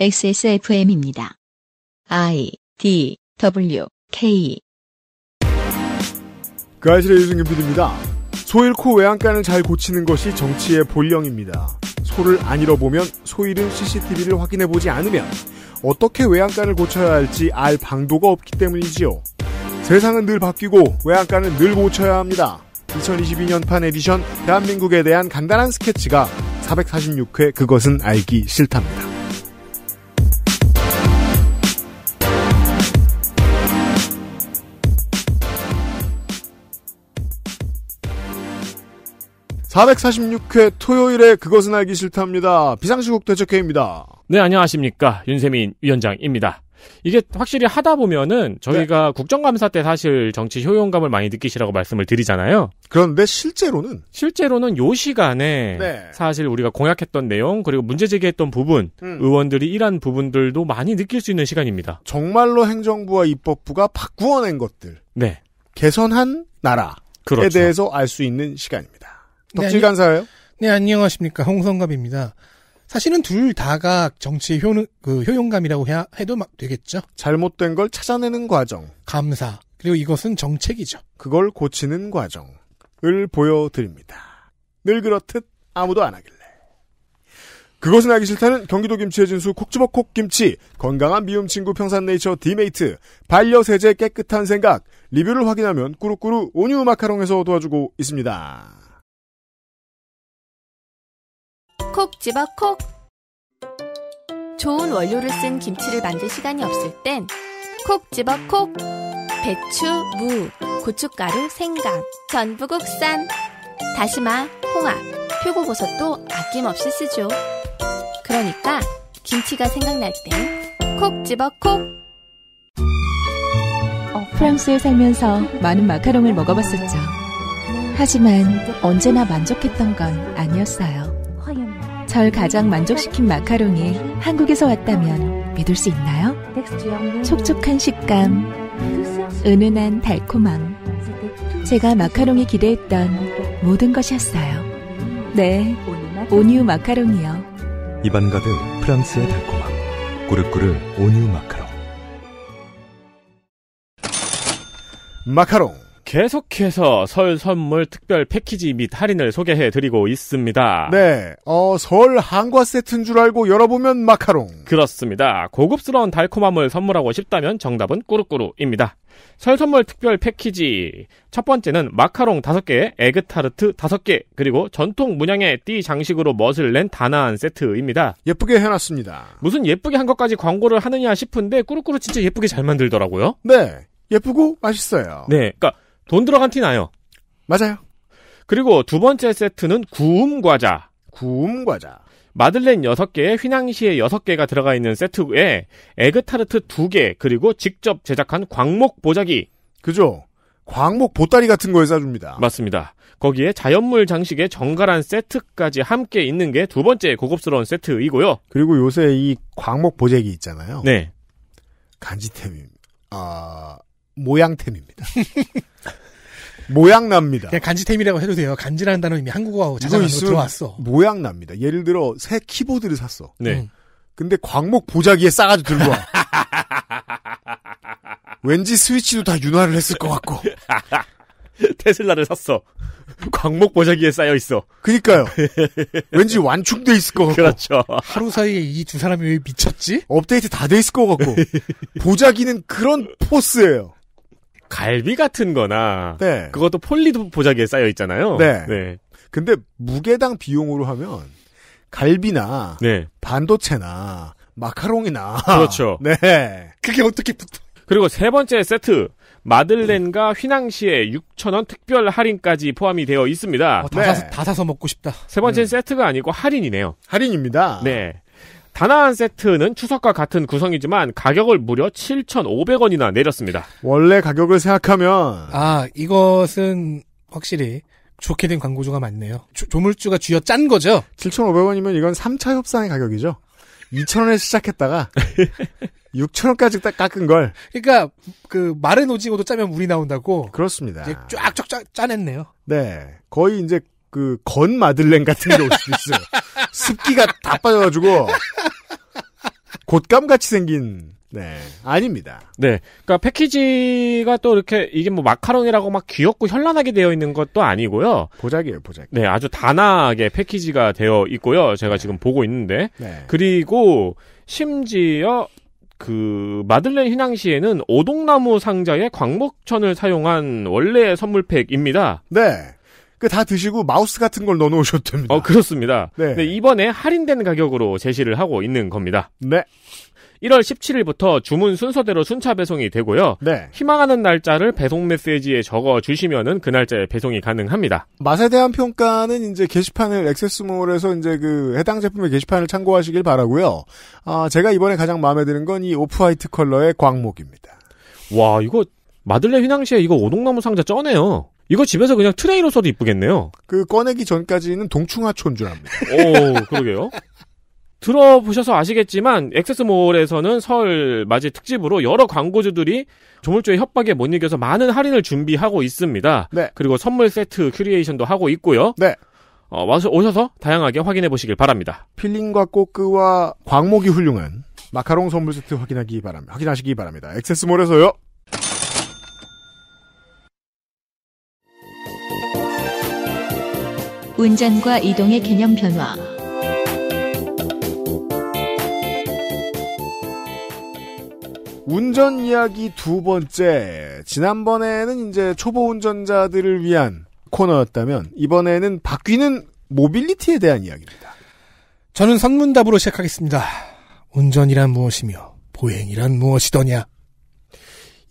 XSFM입니다. I D W K 그 아실의 유승균 PD입니다. 소잃고 외양간을 잘 고치는 것이 정치의 본령입니다. 소를 안 잃어보면 소일은 CCTV를 확인해보지 않으면 어떻게 외양간을 고쳐야 할지 알 방도가 없기 때문이지요. 세상은 늘 바뀌고 외양간은 늘 고쳐야 합니다. 2022년판 에디션 대한민국에 대한 간단한 스케치가 446회 그것은 알기 싫답니다. 446회 토요일에 그것은 알기 싫답니다. 비상시국 대책회입니다. 네, 안녕하십니까. 윤세민 위원장입니다. 이게 확실히 하다 보면은 저희가 네. 국정감사 때 사실 정치 효용감을 많이 느끼시라고 말씀을 드리잖아요. 그런데 실제로는 실제로는 요 시간에 네. 사실 우리가 공약했던 내용 그리고 문제 제기했던 부분 음. 의원들이 일한 부분들도 많이 느낄 수 있는 시간입니다. 정말로 행정부와 입법부가 바꾸어낸 것들, 네, 개선한 나라에 그렇죠. 대해서 알 수 있는 시간입니다. 네, 덕질 네, 간사예요? 네, 안녕하십니까. 홍성갑입니다. 사실은 둘 다가 정치의 효그 효용감이라고 해야, 해도 막 되겠죠. 잘못된 걸 찾아내는 과정. 감사. 그리고 이것은 정책이죠. 그걸 고치는 과정을 보여드립니다. 늘 그렇듯 아무도 안 하길래. 그것은 알기 싫다는 경기도 김치의 진수 콕주버콕 김치 건강한 미움 친구 평산네이처 디메이트 반려세제 깨끗한 생각 리뷰를 확인하면 꾸루꾸루 온유 마카롱에서 도와주고 있습니다. 콕 집어 콕! 좋은 원료를 쓴 김치를 만들 시간이 없을 땐 콕 집어 콕! 배추, 무, 고춧가루, 생강, 전부 국산, 다시마, 홍합, 표고버섯도 아낌없이 쓰죠. 그러니까 김치가 생각날 땐 콕 집어 콕! 어, 프랑스에 살면서 많은 마카롱을 먹어봤었죠. 하지만 언제나 만족했던 건 아니었어요. 절 가장 만족시킨 마카롱이 한국에서 왔다면 믿을 수 있나요? 촉촉한 식감, 은은한 달콤함. 제가 마카롱이 기대했던 모든 것이었어요. 네, 오뉴 마카롱이요. 입안 가득 프랑스의 달콤함. 꾸르꾸르 오뉴 마카롱. 마카롱. 계속해서 설 선물 특별 패키지 및 할인을 소개해 드리고 있습니다. 네. 어, 설 한과 세트인 줄 알고 열어보면 마카롱. 그렇습니다. 고급스러운 달콤함을 선물하고 싶다면 정답은 꾸루꾸루입니다. 설 선물 특별 패키지. 첫 번째는 마카롱 5개에 그타르트 5개, 그리고 전통 문양의 띠 장식으로 멋을 낸다나한 세트입니다. 예쁘게 해놨습니다. 무슨 예쁘게 한 것까지 광고를 하느냐 싶은데 꾸루꾸루 진짜 예쁘게 잘 만들더라고요. 네. 예쁘고 맛있어요. 네. 그러니까 돈 들어간 티 나요. 맞아요. 그리고 두 번째 세트는 구움 과자. 구움 과자. 마들렌 6개에 휘낭시에 6개가 들어가 있는 세트에 에그타르트 2개 그리고 직접 제작한 광목 보자기. 그죠? 광목 보따리 같은 거에 싸줍니다. 맞습니다. 거기에 자연물 장식의 정갈한 세트까지 함께 있는 게 두 번째 고급스러운 세트이고요. 그리고 요새 이 광목 보자기 있잖아요. 네. 간지템입니다. 아, 모양템입니다. 모양 납니다. 그냥 간지템이라고 해도 돼요. 간지라는 단어 이미 한국어하고 자장으로 들어왔어. 모양 납니다. 예를 들어 새 키보드를 샀어. 네. 근데 광목 보자기에 싸가지고 들고 와. 왠지 스위치도 다 윤활을 했을 것 같고. 테슬라를 샀어. 광목 보자기에 쌓여 있어. 그니까요. 왠지 완충돼 있을 것 같고. 그렇죠. 하루 사이에 이 두 사람이 왜 미쳤지? 업데이트 다 돼 있을 것 같고. 보자기는 그런 포스예요. 갈비 같은 거나 네. 그것도 폴리 보자기에 쌓여 있잖아요. 네. 네. 근데 무게당 비용으로 하면 갈비나 네. 반도체나 마카롱이나 그렇죠. 네. 그게 어떻게 붙어? 그리고 세 번째 세트 마들렌과 휘낭시에 6,000원 특별 할인까지 포함이 되어 있습니다. 어, 다, 네. 사서, 다 사서 먹고 싶다. 세 번째는 네. 음. 세트가 아니고 할인이네요. 할인입니다. 네. 다나한 세트는 추석과 같은 구성이지만 가격을 무려 7,500원이나 내렸습니다. 원래 가격을 생각하면 아 이것은 확실히 좋게 된 광고주가 많네요. 조, 조물주가 쥐어 짠 거죠. 7,500원이면 이건 3차 협상의 가격이죠. 2,000원에 시작했다가 6,000원까지 딱 깎은 걸. 그러니까 그 마른 오징어도 짜면 물이 나온다고. 그렇습니다. 이제 쫙쫙 짜냈네요. 네. 거의 이제 그건 마들렌 같은 게 올 수도 있어요. 습기가 다 빠져가지고 곶감 같이 생긴 네 아닙니다. 네, 그니까 패키지가 또 이렇게 이게 뭐 마카롱이라고 막 귀엽고 현란하게 되어 있는 것도 아니고요. 보자기예요, 보자기. 네, 아주 단아하게 패키지가 되어 있고요. 제가 네. 지금 보고 있는데 네. 그리고 심지어 그 마들렌 휘낭시에는 오동나무 상자에 광목천을 사용한 원래 선물팩입니다. 네. 그다 드시고 마우스 같은 걸 넣어놓으셨답니다. 어, 그렇습니다. 네. 네, 이번에 할인된 가격으로 제시를 하고 있는 겁니다. 네. 1월 17일부터 주문 순서대로 순차 배송이 되고요. 네. 희망하는 날짜를 배송 메시지에 적어 주시면은 그 날짜에 배송이 가능합니다. 맛에 대한 평가는 이제 게시판을 액세스몰에서 이제 그 해당 제품의 게시판을 참고하시길 바라고요. 아, 제가 이번에 가장 마음에 드는 건 이 오프화이트 컬러의 광목입니다. 와, 이거 마들레 휘낭시에 이거 오동나무 상자 쩌네요. 이거 집에서 그냥 트레이로 써도 이쁘겠네요. 그 꺼내기 전까지는 동충하초인 줄 압니다. 오, 그러게요. 들어보셔서 아시겠지만 액세스몰에서는 설 맞이 특집으로 여러 광고주들이 조물주의 협박에 못 이겨서 많은 할인을 준비하고 있습니다. 네. 그리고 선물 세트 큐리에이션도 하고 있고요. 네. 어, 와서 오셔서 다양하게 확인해 보시길 바랍니다. 필링과 꼬끄와 광목이 훌륭한 마카롱 선물 세트 확인하기 바랍니다. 확인하시기 바랍니다. 액세스몰에서요. 운전과 이동의 개념 변화 운전 이야기 두 번째. 지난번에는 이제 초보 운전자들을 위한 코너였다면 이번에는 바뀌는 모빌리티에 대한 이야기입니다. 저는 선문답으로 시작하겠습니다. 운전이란 무엇이며 보행이란 무엇이더냐?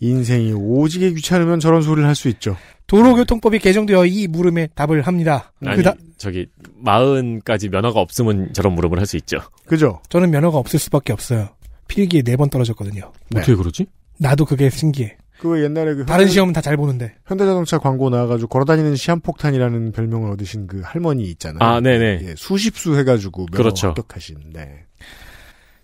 인생이 오지게 귀찮으면 저런 소리를 할 수 있죠. 도로교통법이 개정되어 이 물음에 답을 합니다. 아니, 그다... 저기 마흔까지 면허가 없으면 저런 물음을 할 수 있죠. 그죠? 저는 면허가 없을 수밖에 없어요. 필기에 네 번 떨어졌거든요. 네. 어떻게 그러지? 나도 그게 신기해. 그 옛날에 그 다른 시험은 다 잘 보는데 현대자동차 광고 나와가지고 걸어다니는 시한폭탄이라는 별명을 얻으신 그 할머니 있잖아요. 아, 네네. 예, 수십수 해가지고 면허 그렇죠. 합격하신. 네.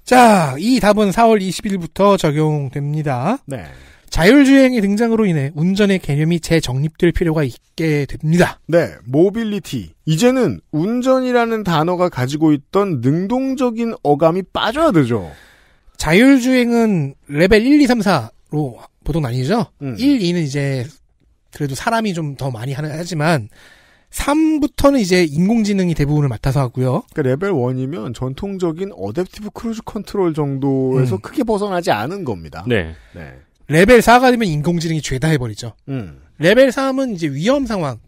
자, 이 답은 4월 20일부터 적용됩니다. 네. 자율주행의 등장으로 인해 운전의 개념이 재정립될 필요가 있게 됩니다. 네, 모빌리티. 이제는 운전이라는 단어가 가지고 있던 능동적인 어감이 빠져야 되죠. 자율주행은 레벨 1, 2, 3, 4로 보통 나뉘죠. 음. 1, 2는 이제 그래도 사람이 좀 더 많이 하는 하지만 3부터는 이제 인공지능이 대부분을 맡아서 하고요. 그러니까 레벨 1이면 전통적인 어댑티브 크루즈 컨트롤 정도에서 음. 크게 벗어나지 않은 겁니다. 네. 네. 레벨 4가 되면 인공지능이 죄다 해버리죠. 음. 레벨 3은 이제 위험 상황,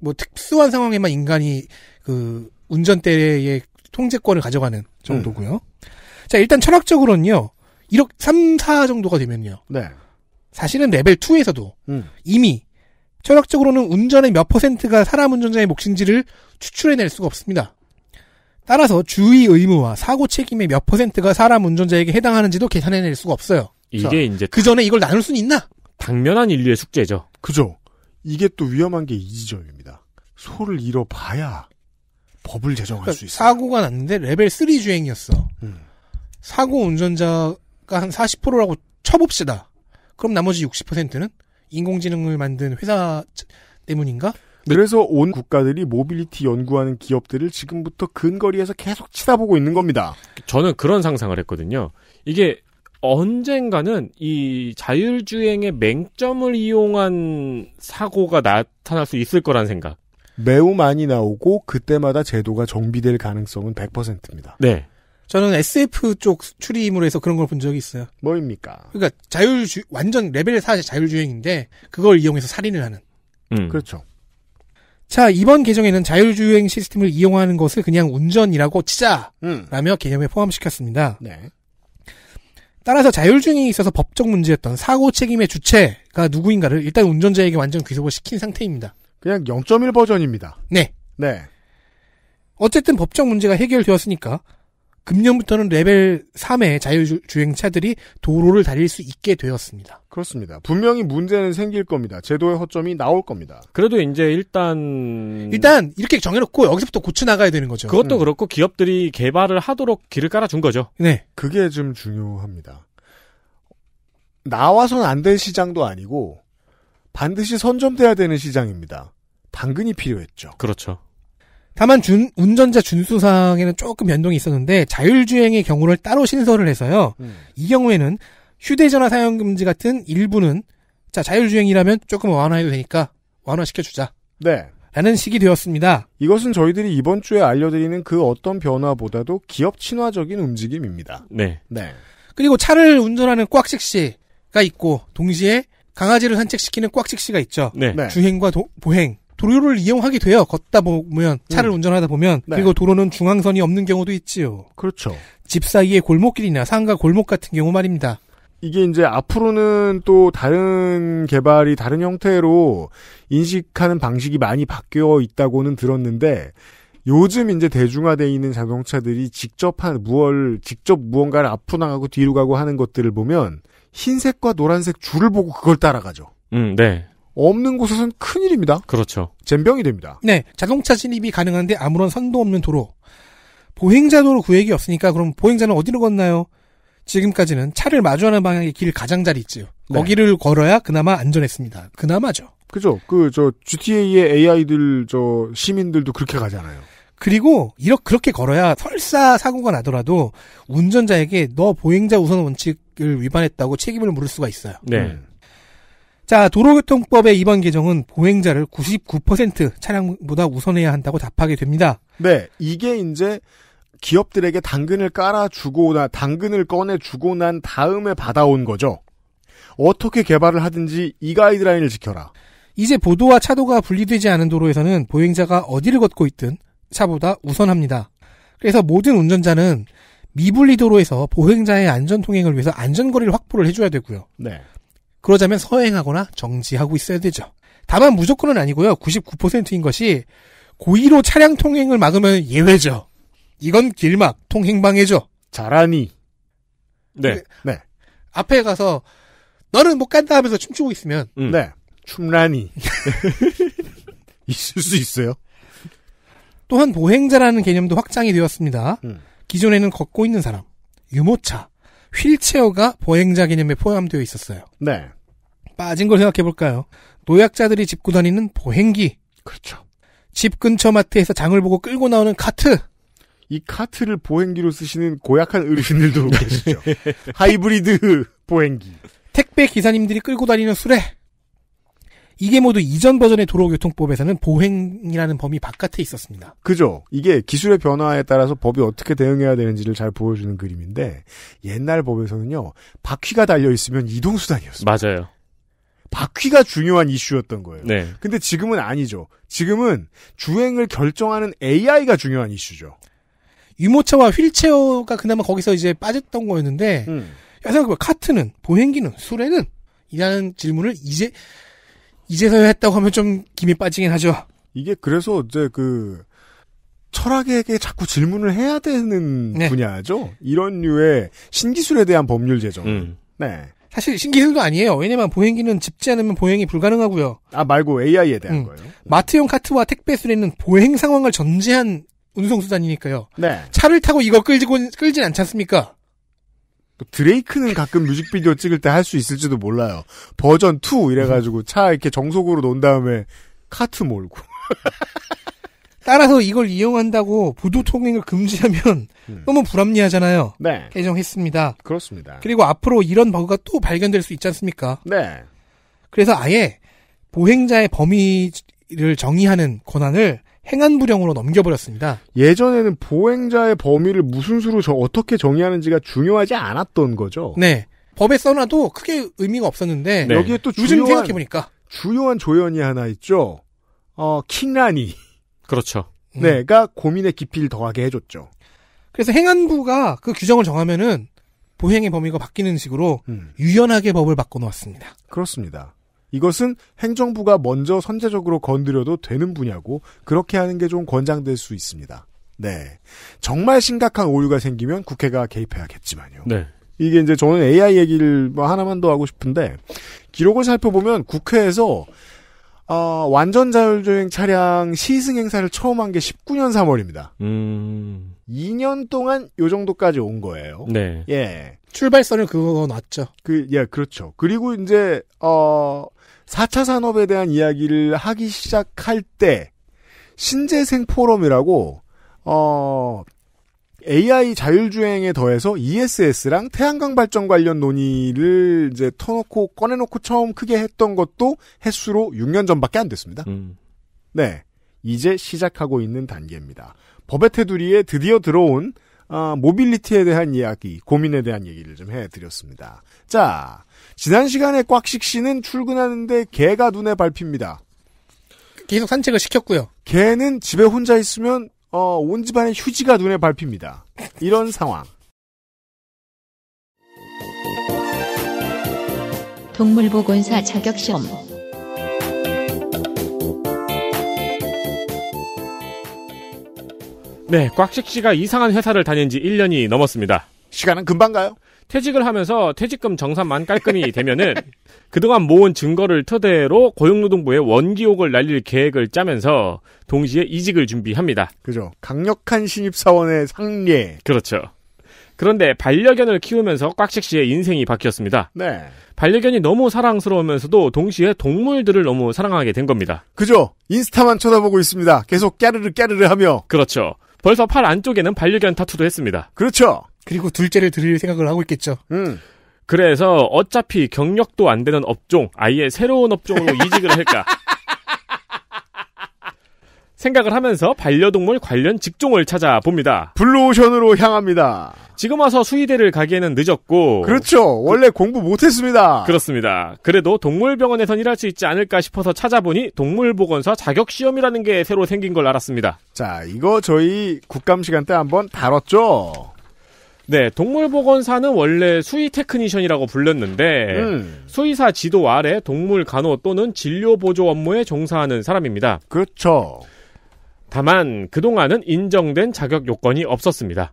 뭐 특수한 상황에만 인간이 그 운전대의 통제권을 가져가는 정도고요. 음. 자, 일단 철학적으로는요. 1억 3, 4 정도가 되면요. 네. 사실은 레벨 2에서도 음. 이미 철학적으로는 운전의 몇 퍼센트가 사람 운전자의 몫인지를 추출해낼 수가 없습니다. 따라서 주의 의무와 사고 책임의 몇 퍼센트가 사람 운전자에게 해당하는지도 계산해낼 수가 없어요. 이게 자, 이제 그 전에 이걸 나눌 수는 있나? 당면한 인류의 숙제죠. 그죠. 이게 또 위험한 게 이 지점입니다. 소를 잃어봐야 법을 제정할 그러니까 수 있어요. 사고가 났는데 레벨 3 주행이었어. 음. 사고 운전자가 한 40%라고 쳐봅시다. 그럼 나머지 60%는 인공지능을 만든 회사 때문인가? 네. 그래서 온 국가들이 모빌리티 연구하는 기업들을 지금부터 근거리에서 계속 치다보고 있는 겁니다. 저는 그런 상상을 했거든요. 이게 언젠가는 이 자율주행의 맹점을 이용한 사고가 나타날 수 있을 거란 생각. 매우 많이 나오고 그때마다 제도가 정비될 가능성은 100%입니다. 네. 저는 SF 쪽 추리물에서 해서 그런 걸 본 적이 있어요. 뭐입니까? 그러니까 자율주 완전 레벨 4 자율주행인데 그걸 이용해서 살인을 하는. 음. 그렇죠. 자 이번 개정에는 자율주행 시스템을 이용하는 것을 그냥 운전이라고 치자라며 음. 개념에 포함시켰습니다. 네. 따라서 자율주행에 있어서 법적 문제였던 사고 책임의 주체가 누구인가를 일단 운전자에게 완전 귀속을 시킨 상태입니다. 그냥 0.1 버전입니다. 네. 네. 어쨌든 법적 문제가 해결되었으니까 금년부터는 레벨 3의 자율주행 차들이 도로를 달릴 수 있게 되었습니다. 그렇습니다. 분명히 문제는 생길 겁니다. 제도의 허점이 나올 겁니다. 그래도 이제 일단 일단 이렇게 정해놓고 여기서부터 고쳐 나가야 되는 거죠. 그것도 음. 그렇고 기업들이 개발을 하도록 길을 깔아준 거죠. 네, 그게 좀 중요합니다. 나와선 안 될 시장도 아니고 반드시 선점돼야 되는 시장입니다. 당근이 필요했죠. 그렇죠. 다만 준, 운전자 준수상에는 조금 변동이 있었는데 자율주행의 경우를 따로 신설을 해서요. 음. 이 경우에는 휴대전화 사용 금지 같은 일부는 자 자율주행이라면 조금 완화해도 되니까 완화시켜주자. 네. 라는 식이 되었습니다. 이것은 저희들이 이번 주에 알려드리는 그 어떤 변화보다도 기업 친화적인 움직임입니다. 네. 네. 그리고 차를 운전하는 꽉식 씨가 있고 동시에 강아지를 산책시키는 꽉식 씨가 있죠. 네. 네. 주행과 도, 보행. 도로를 이용하게 돼요. 걷다 보면 차를 음. 운전하다 보면 네. 그리고 도로는 중앙선이 없는 경우도 있지요. 그렇죠. 집사이에 골목길이나 상가 골목 같은 경우 말입니다. 이게 이제 앞으로는 또 다른 개발이 다른 형태로 인식하는 방식이 많이 바뀌어 있다고는 들었는데 요즘 이제 대중화돼 있는 자동차들이 직접 한 무얼 직접 무언가를 앞으로 나가고 뒤로 가고 하는 것들을 보면 흰색과 노란색 줄을 보고 그걸 따라가죠. 음, 네. 없는 곳에서는 큰일입니다. 그렇죠. 잼병이 됩니다. 네. 자동차 진입이 가능한데 아무런 선도 없는 도로. 보행자 도로 구획이 없으니까 그럼 보행자는 어디로 걷나요? 지금까지는 차를 마주하는 방향의 길 가장자리 있지요. 네. 거기를 걸어야 그나마 안전했습니다. 그나마죠. 그죠. 그, 저, GTA의 AI들, 저, 시민들도 그렇게 가잖아요. 그리고, 이렇게, 그렇게 걸어야 설사 사고가 나더라도 운전자에게 너 보행자 우선 원칙을 위반했다고 책임을 물을 수가 있어요. 네. 음. 자, 도로교통법의 이번 개정은 보행자를 99% 차량보다 우선해야 한다고 답하게 됩니다. 네, 이게 이제 기업들에게 당근을 깔아주고 나 당근을 꺼내주고 난 다음에 받아온 거죠. 어떻게 개발을 하든지 이 가이드라인을 지켜라. 이제 보도와 차도가 분리되지 않은 도로에서는 보행자가 어디를 걷고 있든 차보다 우선합니다. 그래서 모든 운전자는 미분리 도로에서 보행자의 안전 통행을 위해서 안전거리를 확보를 해줘야 되고요. 네. 그러자면 서행하거나 정지하고 있어야 되죠. 다만 무조건은 아니고요. 99%인 것이 고의로 차량 통행을 막으면 예외죠. 이건 길막 통행방해죠. 잘하니. 네. 네. 네. 앞에 가서 너는 못 간다 하면서 춤추고 있으면 음. 네. 춤란이 있을 수 있어요. 또한 보행자라는 개념도 확장이 되었습니다. 음. 기존에는 걷고 있는 사람, 유모차, 휠체어가 보행자 개념에 포함되어 있었어요. 네. 빠진 걸 생각해 볼까요? 노약자들이 짚고 다니는 보행기. 그렇죠. 집 근처 마트에서 장을 보고 끌고 나오는 카트. 이 카트를 보행기로 쓰시는 고약한 어르신들도 네. 계시죠. 하이브리드 보행기. 택배 기사님들이 끌고 다니는 수레. 이게 모두 이전 버전의 도로교통법에서는 보행이라는 범위 바깥에 있었습니다. 그죠. 이게 기술의 변화에 따라서 법이 어떻게 대응해야 되는지를 잘 보여주는 그림인데 옛날 법에서는요. 바퀴가 달려 있으면 이동 수단이었어요. 맞아요. 바퀴가 중요한 이슈였던 거예요. 네. 근데 지금은 아니죠. 지금은 주행을 결정하는 AI가 중요한 이슈죠. 유모차와 휠체어가 그나마 거기서 이제 빠졌던 거였는데 음. 야 생각해봐 카트는 보행기는 수레는 이라는 질문을 이제 이제서야 했다고 하면 좀 김이 빠지긴 하죠. 이게 그래서 이제 그 철학에게 자꾸 질문을 해야 되는 네. 분야죠. 이런 류의 신기술에 대한 법률 제정. 음. 네. 사실 신기술도 아니에요. 왜냐면 보행기는 집지 않으면 보행이 불가능하고요. 아 말고 AI에 대한 음. 거예요. 네. 마트용 카트와 택배 수레는 보행 상황을 전제한 운송수단이니까요. 네. 차를 타고 이거 끌지 끌진 않지 않습니까? 그 드레이크는 가끔 뮤직비디오 찍을 때 할 수 있을지도 몰라요. 버전 2 이래가지고 차 이렇게 정속으로 논 다음에 카트 몰고. 따라서 이걸 이용한다고 보도 통행을 금지하면 음. 너무 불합리하잖아요. 네. 개정했습니다. 그렇습니다. 그리고 앞으로 이런 버그가 또 발견될 수 있지 않습니까? 네. 그래서 아예 보행자의 범위를 정의하는 권한을 행안부령으로 넘겨버렸습니다. 예전에는 보행자의 범위를 무슨 수로 저 어떻게 정의하는지가 중요하지 않았던 거죠. 네. 법에 써놔도 크게 의미가 없었는데 네. 여기에 또 요즘 중요한, 생각해보니까 중요한 조연이 하나 있죠. 어, 킹라니. 그렇죠. 네가 그러니까 고민의 깊이를 더하게 해줬죠. 그래서 행안부가 그 규정을 정하면은 보행의 범위가 바뀌는 식으로 음. 유연하게 법을 바꿔놓았습니다. 그렇습니다. 이것은 행정부가 먼저 선제적으로 건드려도 되는 분야고 그렇게 하는 게 좀 권장될 수 있습니다. 네. 정말 심각한 오류가 생기면 국회가 개입해야겠지만요. 네. 이게 이제 저는 AI 얘기를 뭐 하나만 더 하고 싶은데 기록을 살펴보면 국회에서 어, 완전 자율주행 차량 시승 행사를 처음 한 게 19년 3월입니다. 음. 2년 동안 요 정도까지 온 거예요. 네. 예. 출발선을 그거 놨죠. 그, 예, 그렇죠. 그리고 이제, 어, 4차 산업에 대한 이야기를 하기 시작할 때 신재생 포럼이라고 어 AI 자율주행에 더해서 ESS랑 태양광 발전 관련 논의를 이제 터놓고 꺼내놓고 처음 크게 했던 것도 횟수로 6년 전밖에 안 됐습니다. 음. 네. 이제 시작하고 있는 단계입니다. 법의 테두리에 드디어 들어온 아, 모빌리티에 대한 이야기, 고민에 대한 얘기를 좀 해드렸습니다. 자, 지난 시간에 꽉식 씨는 출근하는데 개가 눈에 밟힙니다. 계속 산책을 시켰고요. 개는 집에 혼자 있으면 어, 온집안에 휴지가 눈에 밟힙니다. 이런 상황. 동물보건사 자격시험 네, 꽉식 씨가 이상한 회사를 다닌 지 1년이 넘었습니다. 시간은 금방 가요? 퇴직을 하면서 퇴직금 정산만 깔끔히 되면은 그동안 모은 증거를 토대로 고용노동부에 원기옥을 날릴 계획을 짜면서 동시에 이직을 준비합니다. 그죠. 강력한 신입사원의 상례. 그렇죠. 그런데 반려견을 키우면서 꽉식 씨의 인생이 바뀌었습니다. 네. 반려견이 너무 사랑스러우면서도 동시에 동물들을 너무 사랑하게 된 겁니다. 그죠? 인스타만 쳐다보고 있습니다. 계속 깨르르 깨르르 하며. 그렇죠. 벌써 팔 안쪽에는 반려견 타투도 했습니다. 그렇죠. 그리고 둘째를 들일 생각을 하고 있겠죠. 음. 그래서 어차피 경력도 안 되는 업종, 아예 새로운 업종으로 이직을 할까. 생각을 하면서 반려동물 관련 직종을 찾아봅니다. 블루오션으로 향합니다. 지금 와서 수의대를 가기에는 늦었고. 그렇죠. 원래 그, 공부 못했습니다. 그렇습니다. 그래도 동물병원에선 일할 수 있지 않을까 싶어서 찾아보니 동물보건사 자격시험이라는 게 새로 생긴 걸 알았습니다. 자, 이거 저희 국감 시간 때 한번 다뤘죠? 네, 동물보건사는 원래 수의 테크니션이라고 불렸는데 음. 수의사 지도 아래 동물 간호 또는 진료 보조 업무에 종사하는 사람입니다. 그렇죠. 다만 그동안은 인정된 자격 요건이 없었습니다.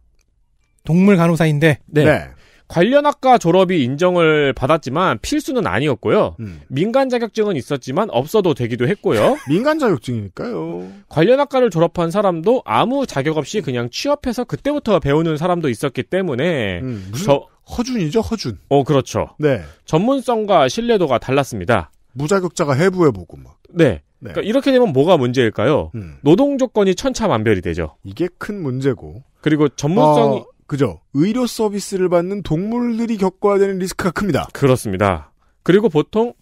동물 간호사인데 네. 네. 관련 학과 졸업이 인정을 받았지만 필수는 아니었고요. 음. 민간 자격증은 있었지만 없어도 되기도 했고요. 민간 자격증이니까요. 관련 학과를 졸업한 사람도 아무 자격 없이 그냥 취업해서 그때부터 배우는 사람도 있었기 때문에 음, 저 허준이죠, 허준. 어, 그렇죠. 네. 전문성과 신뢰도가 달랐습니다. 무자격자가 해부해보고 막. 네. 네. 그러니까 이렇게 되면 뭐가 문제일까요? 음. 노동 조건이 천차만별이 되죠. 이게 큰 문제고. 그리고 전문성이 어, 그죠. 의료 서비스를 받는 동물들이 겪어야 되는 리스크가 큽니다. 그렇습니다. 그리고 보통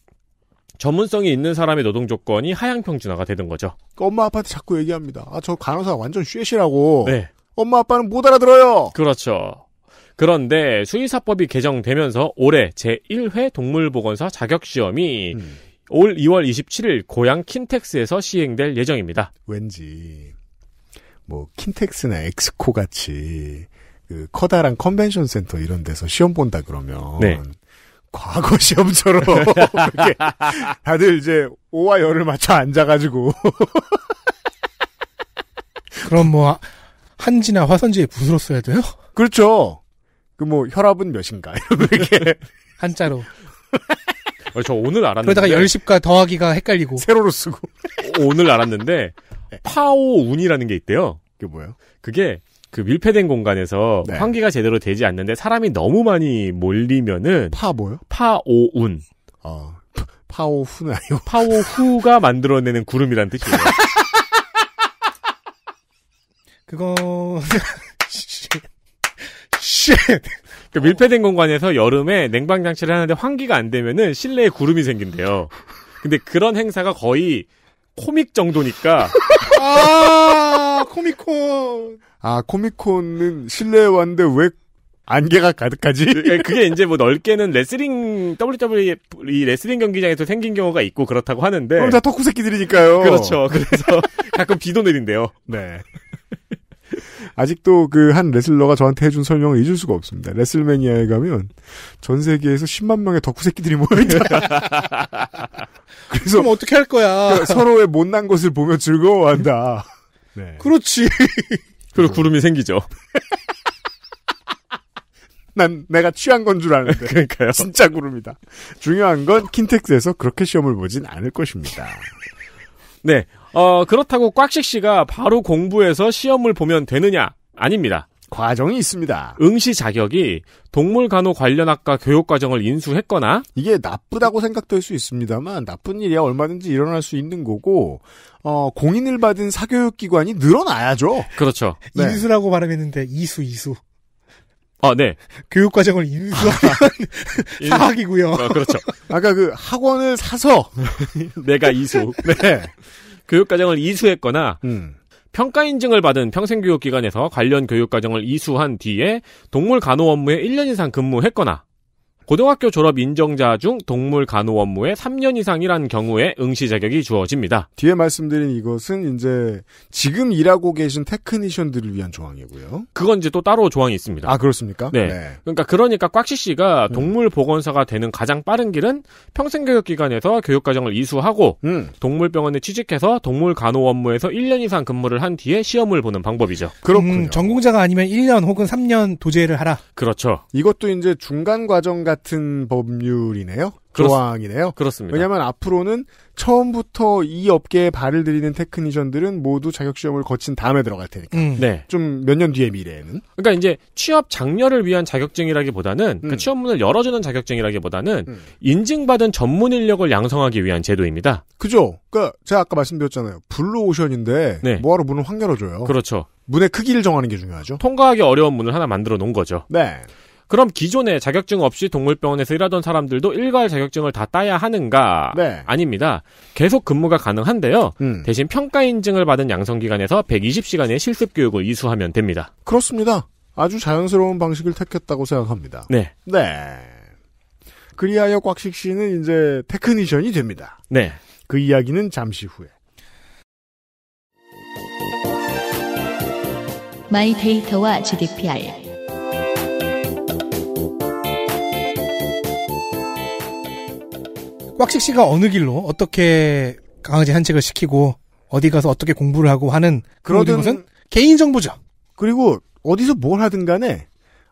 전문성이 있는 사람의 노동 조건이 하향 평준화가 되는 거죠. 그러니까 엄마 아빠한테 자꾸 얘기합니다. 아저 간호사 완전 쉐시라고. 네. 엄마 아빠는 못 알아들어요. 그렇죠. 그런데 수의사법이 개정되면서 올해 제1회 동물보건사 자격시험이 음. 올 2월 27일 고향 킨텍스에서 시행될 예정입니다. 왠지 뭐 킨텍스나 엑스코 같이 그 커다란 컨벤션 센터 이런 데서 시험 본다 그러면 네. 과거 시험처럼 다들 이제 오와 열을 맞춰 앉아가지고 그럼 뭐 한지나 화선지에 붓으로 써야 돼요? 그렇죠. 그 뭐 혈압은 몇인가 이렇게 한자로 어, 저 오늘 알았는데. 그러다가 열십과 더하기가 헷갈리고. 세로로 쓰고. 오늘 알았는데, 네. 파오운이라는 게 있대요. 그게 뭐예요? 그게 그 밀폐된 공간에서 네. 환기가 제대로 되지 않는데 사람이 너무 많이 몰리면은. 파 뭐요? 파오운. 어, 아, 파오훈 아니고. 파오후가 만들어내는 구름이란 뜻이에요. 그거. 쉣! 그 밀폐된 공간에서 여름에 냉방 장치를 하는데 환기가 안 되면은 실내에 구름이 생긴대요. 근데 그런 행사가 거의 코믹 정도니까. 아, 코믹콘 아, 코믹콘은 실내에 왔는데 왜 안개가 가득하지? 그, 예, 그게 이제 뭐 넓게는 레슬링, WWE 레슬링 경기장에서 생긴 경우가 있고 그렇다고 하는데. 그럼 다 토크 새끼들이니까요. 그렇죠. 그래서 가끔 비도 내린대요. 네. 아직도 그 한 레슬러가 저한테 해준 설명을 잊을 수가 없습니다. 레슬매니아에 가면 전 세계에서 10만 명의 덕후 새끼들이 모여있다. 그래서 그럼 어떻게 할 거야? 그러니까 서로의 못난 것을 보며 즐거워한다. 네. 그렇지. 그리고 구름이 생기죠. 난 내가 취한 건 줄 아는데. 그러니까요. 진짜 구름이다. 중요한 건 킨텍스에서 그렇게 시험을 보진 않을 것입니다. 네. 어, 그렇다고 꽉식 씨가 바로 공부해서 시험을 보면 되느냐? 아닙니다. 과정이 있습니다. 응시 자격이 동물간호 관련 학과 교육 과정을 인수했거나 이게 나쁘다고 생각될 수 있습니다만 나쁜 일이야 얼마든지 일어날 수 있는 거고 어, 공인을 받은 사교육 기관이 늘어나야죠. 그렇죠. 네. 인수라고 말하했는데 이수 이수. 아, 네. 교육 과정을 인수하는 아, 사학이고요. 아, 그렇죠. 아까 그 학원을 사서 내가 이수. 네. 교육과정을 이수했거나 음. 평가 인증을 받은 평생교육기관에서 관련 교육과정을 이수한 뒤에 동물 간호 업무에 1년 이상 근무했거나 고등학교 졸업 인정자 중 동물 간호 업무에 3년 이상 일한 경우에 응시 자격이 주어집니다. 뒤에 말씀드린 이것은 이제 지금 일하고 계신 테크니션들을 위한 조항이고요. 그건 이제 또 따로 조항이 있습니다. 아 그렇습니까? 네. 네. 그러니까 그러니까 꽉씨 씨가 음. 동물 보건사가 되는 가장 빠른 길은 평생 교육 기관에서 교육 과정을 이수하고 음. 동물병원에 취직해서 동물 간호 업무에서 1년 이상 근무를 한 뒤에 시험을 보는 방법이죠. 음, 그렇군요. 음, 전공자가 아니면 1년 혹은 3년 도제를 하라. 그렇죠. 이것도 이제 중간 과정 같은 같은 법률이네요. 그렇, 조항이네요. 그렇습니다. 왜냐하면 앞으로는 처음부터 이 업계에 발을 들이는 테크니션들은 모두 자격 시험을 거친 다음에 들어갈 테니까. 음. 네. 좀 몇 년 뒤의 미래에는. 그러니까 이제 취업 장려를 위한 자격증이라기보다는 그 음. 그 취업 문을 열어주는 자격증이라기보다는 음. 인증받은 전문 인력을 양성하기 위한 제도입니다. 그죠. 그러니까 제가 아까 말씀드렸잖아요. 블루오션인데 네. 뭐하러 문을 확 열어줘요. 그렇죠. 문의 크기를 정하는 게 중요하죠. 통과하기 어려운 문을 하나 만들어 놓은 거죠. 네. 그럼 기존에 자격증 없이 동물병원에서 일하던 사람들도 일괄 자격증을 다 따야 하는가? 네. 아닙니다. 계속 근무가 가능한데요. 음. 대신 평가 인증을 받은 양성기관에서 120시간의 실습 교육을 이수하면 됩니다. 그렇습니다. 아주 자연스러운 방식을 택했다고 생각합니다. 네. 네. 그리하여 꽉식 씨는 이제 테크니션이 됩니다. 네. 그 이야기는 잠시 후에. 마이 데이터와 GDPR 왁식 씨가 어느 길로 어떻게 강아지 산책을 시키고 어디 가서 어떻게 공부를 하고 하는 그런 것은 개인 정보죠. 그리고 어디서 뭘 하든 간에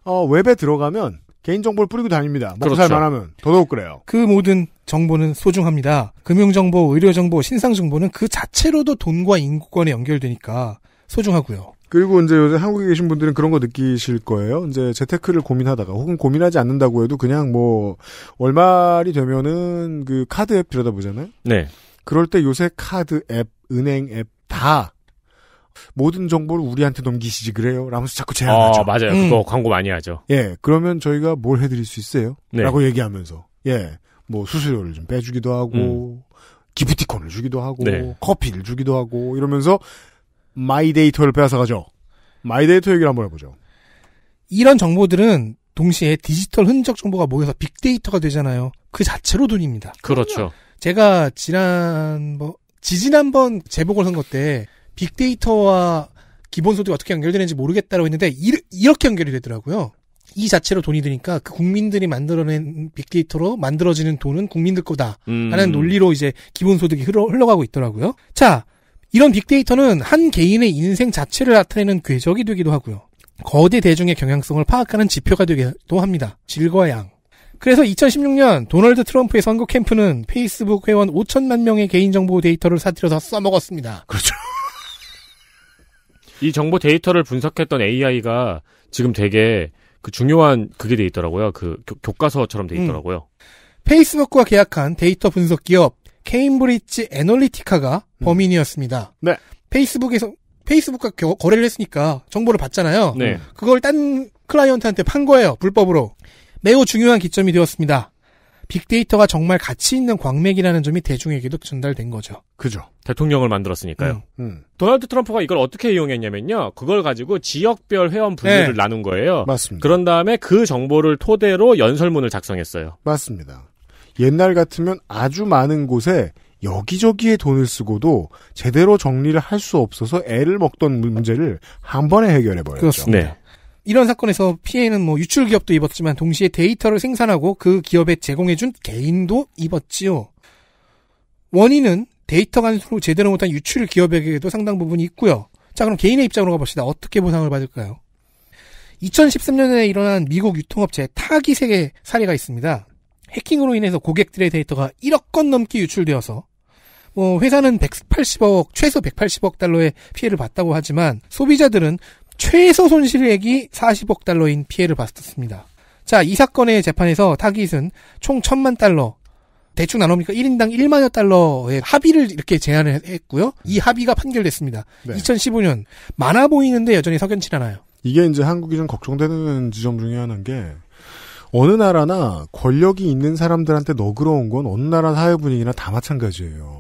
어, 웹에 들어가면 개인 정보를 뿌리고 다닙니다. 먹고 그렇죠. 살만하면 더더욱 그래요. 그 모든 정보는 소중합니다. 금융 정보, 의료 정보, 신상 정보는 그 자체로도 돈과 인구권에 연결되니까 소중하고요. 그리고 이제 요새 한국에 계신 분들은 그런 거 느끼실 거예요. 이제 재테크를 고민하다가 혹은 고민하지 않는다고 해도 그냥 뭐 월말이 되면은 그 카드 앱 들여다 보잖아요. 네. 그럴 때 요새 카드 앱, 은행 앱 다 모든 정보를 우리한테 넘기시지 그래요. 라면서 자꾸 제안하죠. 아, 맞아요. 음. 그거 광고 많이 하죠. 예. 그러면 저희가 뭘 해드릴 수 있어요? 네. 라고 얘기하면서 예. 뭐 수수료를 좀 빼주기도 하고 음. 기프티콘을 주기도 하고 네. 커피를 주기도 하고 이러면서 마이데이터를 빼앗아가죠. 마이데이터 얘기를 한번 해보죠. 이런 정보들은 동시에 디지털 흔적 정보가 모여서 빅데이터가 되잖아요. 그 자체로 돈입니다. 그렇죠. 제가 지난 뭐 지지난번 재보궐선거 때 빅데이터와 기본소득이 어떻게 연결되는지 모르겠다라고 했는데 이렇게 연결이 되더라고요. 이 자체로 돈이 드니까 그 국민들이 만들어낸 빅데이터로 만들어지는 돈은 국민들 거다 하는 음. 논리로 이제 기본소득이 흘러, 흘러가고 있더라고요. 자 이런 빅데이터는 한 개인의 인생 자체를 나타내는 궤적이 되기도 하고요. 거대 대중의 경향성을 파악하는 지표가 되기도 합니다. 질과 양. 그래서 2016년 도널드 트럼프의 선거 캠프는 페이스북 회원 5천만 명의 개인정보 데이터를 사들여서 써먹었습니다. 그렇죠. 이 정보 데이터를 분석했던 AI가 지금 되게 그 중요한 그게 돼 있더라고요. 그 교, 과서처럼돼 음. 있더라고요. 음. 페이스북과 계약한 데이터 분석 기업 케임브리지 애널리티카가 음. 범인이었습니다. 네. 페이스북에서 페이스북과 겨, 거래를 했으니까 정보를 받잖아요. 네. 그걸 딴 클라이언트한테 판 거예요. 불법으로. 매우 중요한 기점이 되었습니다. 빅데이터가 정말 가치 있는 광맥이라는 점이 대중에게도 전달된 거죠. 그죠. 대통령을 만들었으니까요. 음, 음. 도널드 트럼프가 이걸 어떻게 이용했냐면요. 그걸 가지고 지역별 회원 분류를 네. 나눈 거예요. 맞습니다. 그런 다음에 그 정보를 토대로 연설문을 작성했어요. 맞습니다. 옛날 같으면 아주 많은 곳에 여기저기에 돈을 쓰고도 제대로 정리를 할 수 없어서 애를 먹던 문제를 한 번에 해결해 버렸죠. 그렇습니다. 네. 이런 사건에서 피해는 뭐 유출 기업도 입었지만 동시에 데이터를 생산하고 그 기업에 제공해준 개인도 입었지요. 원인은 데이터 간수로 제대로 못한 유출 기업에게도 상당 부분이 있고요. 자 그럼 개인의 입장으로 가봅시다. 어떻게 보상을 받을까요? 2013년에 일어난 미국 유통업체 타깃에게 사례가 있습니다. 해킹으로 인해서 고객들의 데이터가 1억 건 넘게 유출되어서 뭐 회사는 180억 최소 180억 달러의 피해를 봤다고 하지만 소비자들은 최소 손실액이 40억 달러인 피해를 봤었습니다. 자, 이 사건의 재판에서 타깃은 총1천만 달러 대충 나눕니까 1인당 1만여 달러의 합의를 이렇게 제안을 했고요. 이 합의가 판결됐습니다. 네. 2015년. 많아 보이는데 여전히 석연치 않아요. 이게 이제 한국이 좀 걱정되는 지점 중에 하나인 게 어느 나라나 권력이 있는 사람들한테 너그러운 건 어느 나라 사회 분위기나 다 마찬가지예요.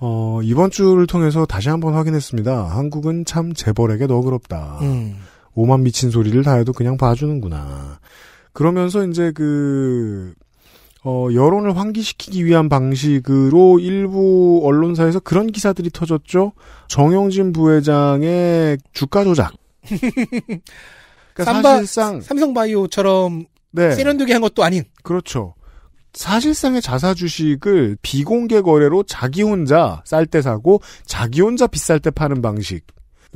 어, 이번 주를 통해서 다시 한번 확인했습니다. 한국은 참 재벌에게 너그럽다. 음. 오만 미친 소리를 다 해도 그냥 봐주는구나. 그러면서 이제 그, 어, 여론을 환기시키기 위한 방식으로 일부 언론사에서 그런 기사들이 터졌죠. 정영진 부회장의 주가 조작. 그러니까 삼바, 사실상 삼성바이오처럼 네. 세련되게 한 것도 아닌. 그렇죠. 사실상의 자사 주식을 비공개 거래로 자기 혼자 쌀 때 사고 자기 혼자 비쌀 때 파는 방식.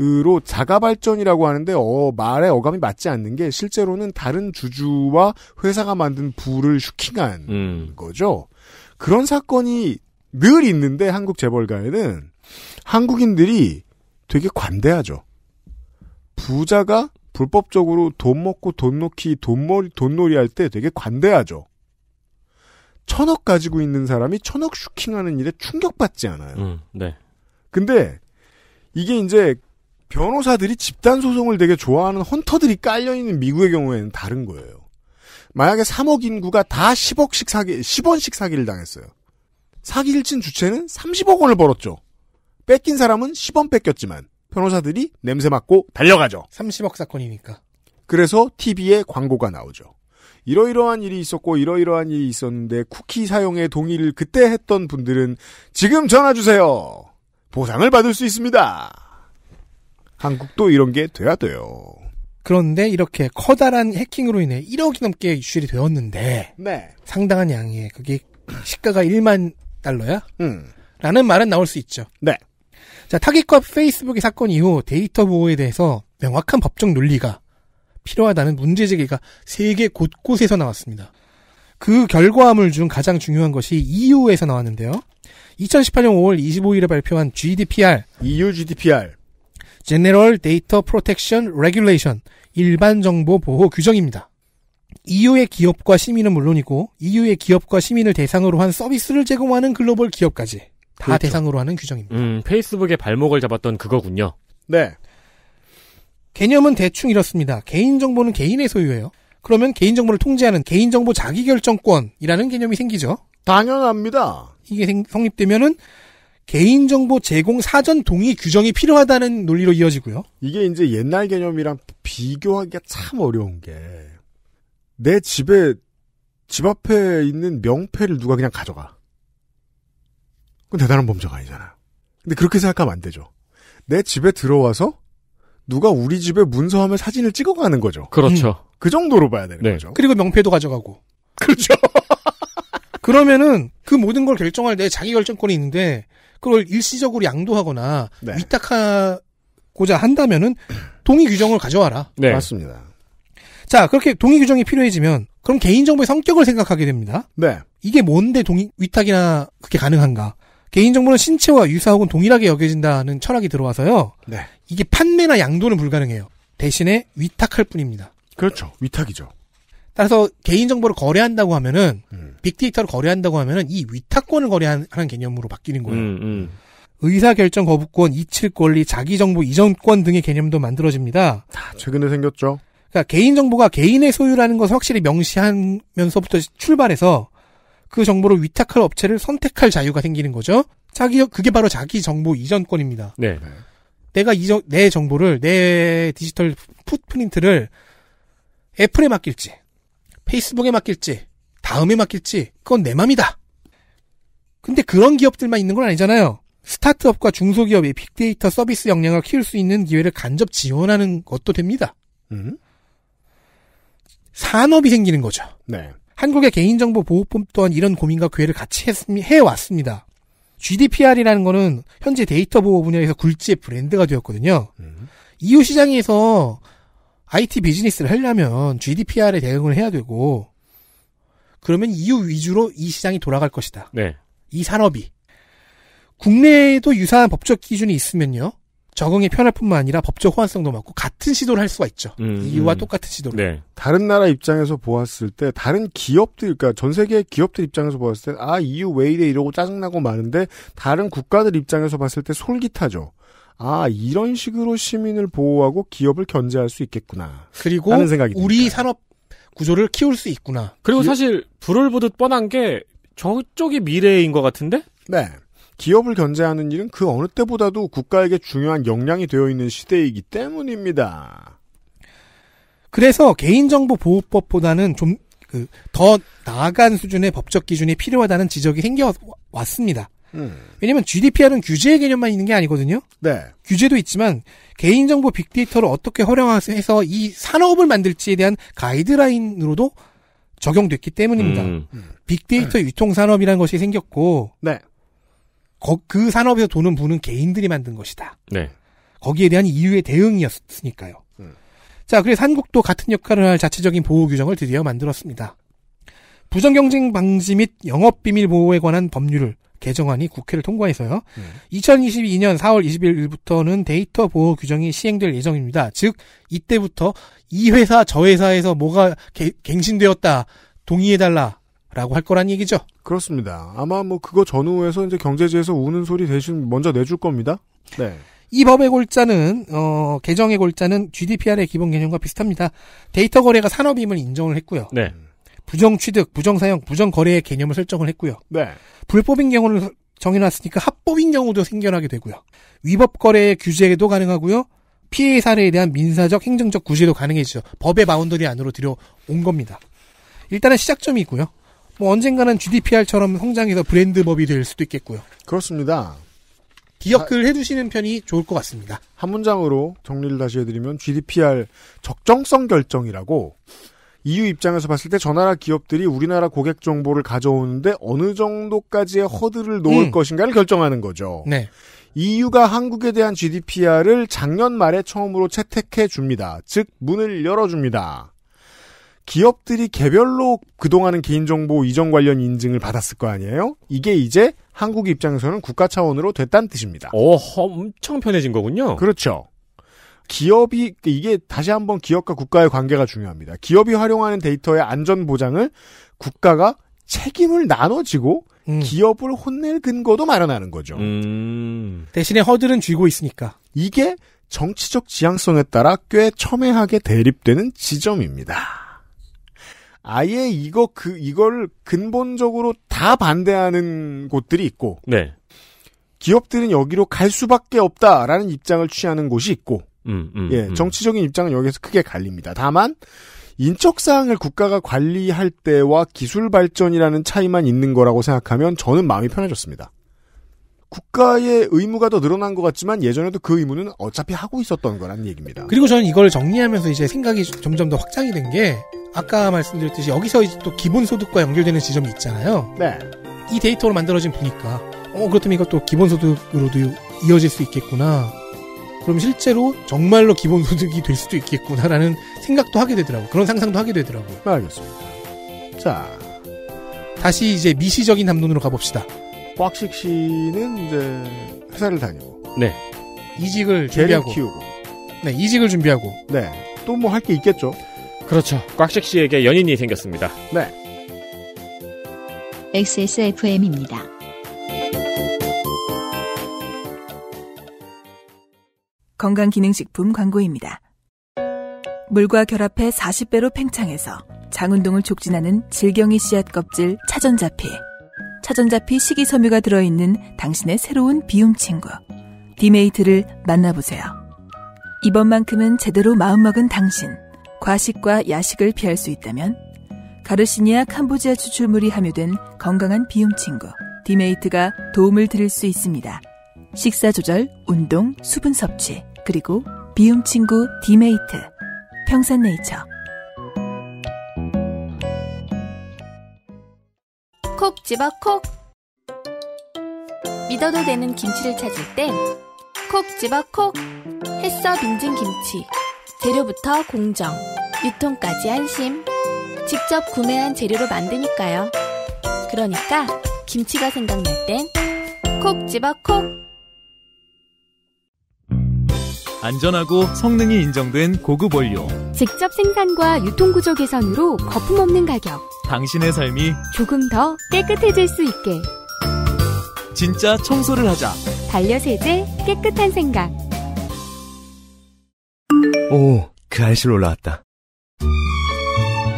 으로 자가 발전이라고 하는데 어 말의 어감이 맞지 않는 게 실제로는 다른 주주와 회사가 만든 부를 슈킹한 음. 거죠. 그런 사건이 늘 있는데 한국 재벌가에는 한국인들이 되게 관대하죠. 부자가 불법적으로 돈 먹고 돈 놓기, 돈머리, 돈놀이 할 때 되게 관대하죠. 천억 가지고 있는 사람이 천억 슈킹하는 일에 충격받지 않아요. 음, 네. 근데 이게 이제 변호사들이 집단 소송을 되게 좋아하는 헌터들이 깔려 있는 미국의 경우에는 다른 거예요. 만약에 3억 인구가 다 10억씩 사기, 10원씩 사기를 당했어요. 사기를 친 주체는 30억 원을 벌었죠. 뺏긴 사람은 10원 뺏겼지만. 변호사들이 냄새 맡고 달려가죠. 30억 사건이니까. 그래서 TV에 광고가 나오죠. 이러이러한 일이 있었고 이러이러한 일이 있었는데 쿠키 사용에 동의를 그때 했던 분들은 지금 전화 주세요. 보상을 받을 수 있습니다. 한국도 이런 게 돼야 돼요. 그런데 이렇게 커다란 해킹으로 인해 1억이 넘게 유출이 되었는데 네. 상당한 양의 그게 시가가 1만 달러야? 음. 라는 말은 나올 수 있죠. 네. 자, 타깃과 페이스북의 사건 이후 데이터 보호에 대해서 명확한 법적 논리가 필요하다는 문제 제기가 세계 곳곳에서 나왔습니다. 그 결과물 중 가장 중요한 것이 EU에서 나왔는데요. 2018년 5월 25일에 발표한 GDPR, EU GDPR, General Data Protection Regulation, 일반 정보 보호 규정입니다. EU의 기업과 시민은 물론이고 EU의 기업과 시민을 대상으로 한 서비스를 제공하는 글로벌 기업까지 다 그렇죠. 대상으로 하는 규정입니다. 음, 페이스북에 발목을 잡았던 그거군요. 네. 개념은 대충 이렇습니다. 개인정보는 개인의 소유예요. 그러면 개인정보를 통제하는 개인정보 자기결정권이라는 개념이 생기죠. 당연합니다. 이게 생, 성립되면은 개인정보 제공 사전 동의 규정이 필요하다는 논리로 이어지고요. 이게 이제 옛날 개념이랑 비교하기가 참 어려운 게 내 집에 집 앞에 있는 명패를 누가 그냥 가져가. 그건 대단한 범죄가 아니잖아요. 근데 그렇게 생각하면 안 되죠. 내 집에 들어와서 누가 우리 집에 문서하면 사진을 찍어가는 거죠. 그렇죠. 음. 그 정도로 봐야 되는 네. 거죠. 그리고 명패도 가져가고. 그렇죠. 그러면은 그 모든 걸 결정할 내 자기 결정권이 있는데 그걸 일시적으로 양도하거나 네. 위탁하고자 한다면은 동의 규정을 가져와라. 네. 맞습니다. 자, 그렇게 동의 규정이 필요해지면 그럼 개인정보의 성격을 생각하게 됩니다. 네. 이게 뭔데 동의 위탁이나 그게 가능한가? 개인정보는 신체와 유사 혹은 동일하게 여겨진다는 철학이 들어와서요. 네. 이게 판매나 양도는 불가능해요. 대신에 위탁할 뿐입니다. 그렇죠. 위탁이죠. 따라서 개인정보를 거래한다고 하면은 음. 빅데이터를 거래한다고 하면은 이 위탁권을 거래하는 개념으로 바뀌는 거예요. 음, 음. 의사결정 거부권, 이칠권리, 자기정보 이전권 등의 개념도 만들어집니다. 아, 최근에 생겼죠. 그러니까 개인정보가 개인의 소유라는 것을 확실히 명시하면서부터 출발해서 그 정보를 위탁할 업체를 선택할 자유가 생기는 거죠. 자기 그게 바로 자기 정보 이전권입니다. 네. 내가 이전내 정보를 내 디지털 풋프린트를 애플에 맡길지 페이스북에 맡길지 다음에 맡길지 그건 내 맘이다. 근데 그런 기업들만 있는 건 아니잖아요. 스타트업과 중소기업이 빅데이터 서비스 역량을 키울 수 있는 기회를 간접 지원하는 것도 됩니다. 음? 산업이 생기는 거죠. 네. 한국의 개인정보 보호법 또한 이런 고민과 괴를 같이 했, 해왔습니다. GDPR이라는 거는 현재 데이터 보호 분야에서 굴지의 브랜드가 되었거든요. 음. EU 시장에서 IT 비즈니스를 하려면 GDPR에 대응을 해야 되고 그러면 EU 위주로 이 시장이 돌아갈 것이다. 네. 이 산업이 국내에도 유사한 법적 기준이 있으면요. 적응이 편할 뿐만 아니라 법적 호환성도 많고 같은 시도를 할 수가 있죠. 음, 이와 음. 똑같은 시도를. 네. 다른 나라 입장에서 보았을 때 다른 기업들 그러니까 전 세계 의 기업들 입장에서 보았을 때아 EU 왜 이래 이러고 짜증나고 많은데 다른 국가들 입장에서 봤을 때 솔깃하죠. 아 이런 식으로 시민을 보호하고 기업을 견제할 수 있겠구나. 그리고 우리 드니까. 산업 구조를 키울 수 있구나. 그리고 기 그 사실 불을 보듯 뻔한 게 저쪽이 미래인 것 같은데? 네. 기업을 견제하는 일은 그 어느 때보다도 국가에게 중요한 역량이 되어 있는 시대이기 때문입니다. 그래서 개인정보 보호법보다는 좀그더 나아간 수준의 법적 기준이 필요하다는 지적이 생겨왔습니다. 음. 왜냐면 GDPR은 규제의 개념만 있는 게 아니거든요. 네. 규제도 있지만 개인정보 빅데이터를 어떻게 활용해서 이 산업을 만들지에 대한 가이드라인으로도 적용됐기 때문입니다. 음. 음. 빅데이터 음. 유통산업이라는 것이 생겼고, 네. 거, 그 산업에서 돈은 부는 개인들이 만든 것이다. 네. 거기에 대한 이유의 대응이었으니까요. 음. 자, 그래서 한국도 같은 역할을 할 자체적인 보호 규정을 드디어 만들었습니다. 부정 경쟁 방지 및 영업 비밀 보호에 관한 법률을 개정안이 국회를 통과해서요. 음. 2022년 4월 21일부터는 데이터 보호 규정이 시행될 예정입니다. 즉 이때부터 이 회사 저 회사에서 뭐가 갱신되었다 동의해달라 라고 할 거란 얘기죠. 그렇습니다. 아마 뭐 그거 전후에서 이제 경제지에서 우는 소리 대신 먼저 내줄 겁니다. 네. 이 법의 골자는 어, 개정의 골자는 GDPR의 기본 개념과 비슷합니다. 데이터 거래가 산업임을 인정을 했고요. 네. 부정 취득, 부정 사용, 부정 거래의 개념을 설정을 했고요. 네. 불법인 경우를 정해놨으니까 합법인 경우도 생겨나게 되고요. 위법 거래의 규제도 가능하고요. 피해 사례에 대한 민사적, 행정적 구제도 가능해지죠. 법의 바운더리 안으로 들여온 겁니다. 일단은 시작점이 있고요. 뭐 언젠가는 GDPR처럼 성장해서 브랜드법이 될 수도 있겠고요. 그렇습니다. 기억을 아, 해두시는 편이 좋을 것 같습니다. 한 문장으로 정리를 다시 해드리면 GDPR 적정성 결정이라고 EU 입장에서 봤을 때저 나라 기업들이 우리나라 고객 정보를 가져오는데 어느 정도까지의 허들을 놓을 음. 것인가를 결정하는 거죠. 네. EU가 한국에 대한 GDPR을 작년 말에 처음으로 채택해 줍니다. 즉 문을 열어 줍니다. 기업들이 개별로 그동안은 개인정보 이전 관련 인증을 받았을 거 아니에요? 이게 이제 한국 입장에서는 국가 차원으로 됐다는 뜻입니다. 어, 엄청 편해진 거군요. 그렇죠. 기업이 이게 다시 한번 기업과 국가의 관계가 중요합니다. 기업이 활용하는 데이터의 안전 보장을 국가가 책임을 나눠지고 음. 기업을 혼낼 근거도 마련하는 거죠. 음. 대신에 허들은 쥐고 있으니까. 이게 정치적 지향성에 따라 꽤 첨예하게 대립되는 지점입니다. 아예 이거 그 이걸 근본적으로 다 반대하는 곳들이 있고 네. 기업들은 여기로 갈 수밖에 없다라는 입장을 취하는 곳이 있고 음, 음, 예, 음. 정치적인 입장은 여기에서 크게 갈립니다. 다만 인적 사항을 국가가 관리할 때와 기술 발전이라는 차이만 있는 거라고 생각하면 저는 마음이 편해졌습니다. 국가의 의무가 더 늘어난 것 같지만 예전에도 그 의무는 어차피 하고 있었던 거라는 얘기입니다. 그리고 저는 이걸 정리하면서 이제 생각이 점점 더 확장이 된게 아까 말씀드렸듯이 여기서 이제 또 기본소득과 연결되는 지점이 있잖아요. 네. 이 데이터로 만들어진 분이니까 어 그렇다면 이것도 기본소득으로도 이어질 수 있겠구나. 그럼 실제로 정말로 기본소득이 될 수도 있겠구나라는 생각도 하게 되더라고. 그런 상상도 하게 되더라고. 알겠습니다. 자, 다시 이제 미시적인 담론으로 가봅시다. 꽉식 씨는 이제 회사를 다니고, 네, 이직을 준비하고, 키우고, 네, 이직을 준비하고, 네, 또 뭐 할 게 있겠죠. 그렇죠. 꽉식 씨에게 연인이 생겼습니다. 네. XSFM입니다. 건강기능식품 광고입니다. 물과 결합해 40배로 팽창해서 장운동을 촉진하는 질경이 씨앗 껍질 차전자피. 차전자피 식이섬유가 들어있는 당신의 새로운 비움 친구. 디메이트를 만나보세요. 이번만큼은 제대로 마음먹은 당신. 과식과 야식을 피할 수 있다면 가르시니아 캄보지아 추출물이 함유된 건강한 비움 친구 디메이트가 도움을 드릴 수 있습니다. 식사 조절, 운동, 수분 섭취, 그리고 비움 친구 디메이트. 평산네이처. 콕 집어 콕. 믿어도 되는 김치를 찾을 땐콕 집어 콕. 햇서 빙진 김치. 재료부터 공정, 유통까지 안심. 직접 구매한 재료로 만드니까요. 그러니까 김치가 생각날 땐 콕 집어 콕! 안전하고 성능이 인정된 고급 원료. 직접 생산과 유통구조 개선으로 거품 없는 가격. 당신의 삶이 조금 더 깨끗해질 수 있게. 진짜 청소를 하자. 반려세제 깨끗한 생각. 오, 그 알실 올라왔다.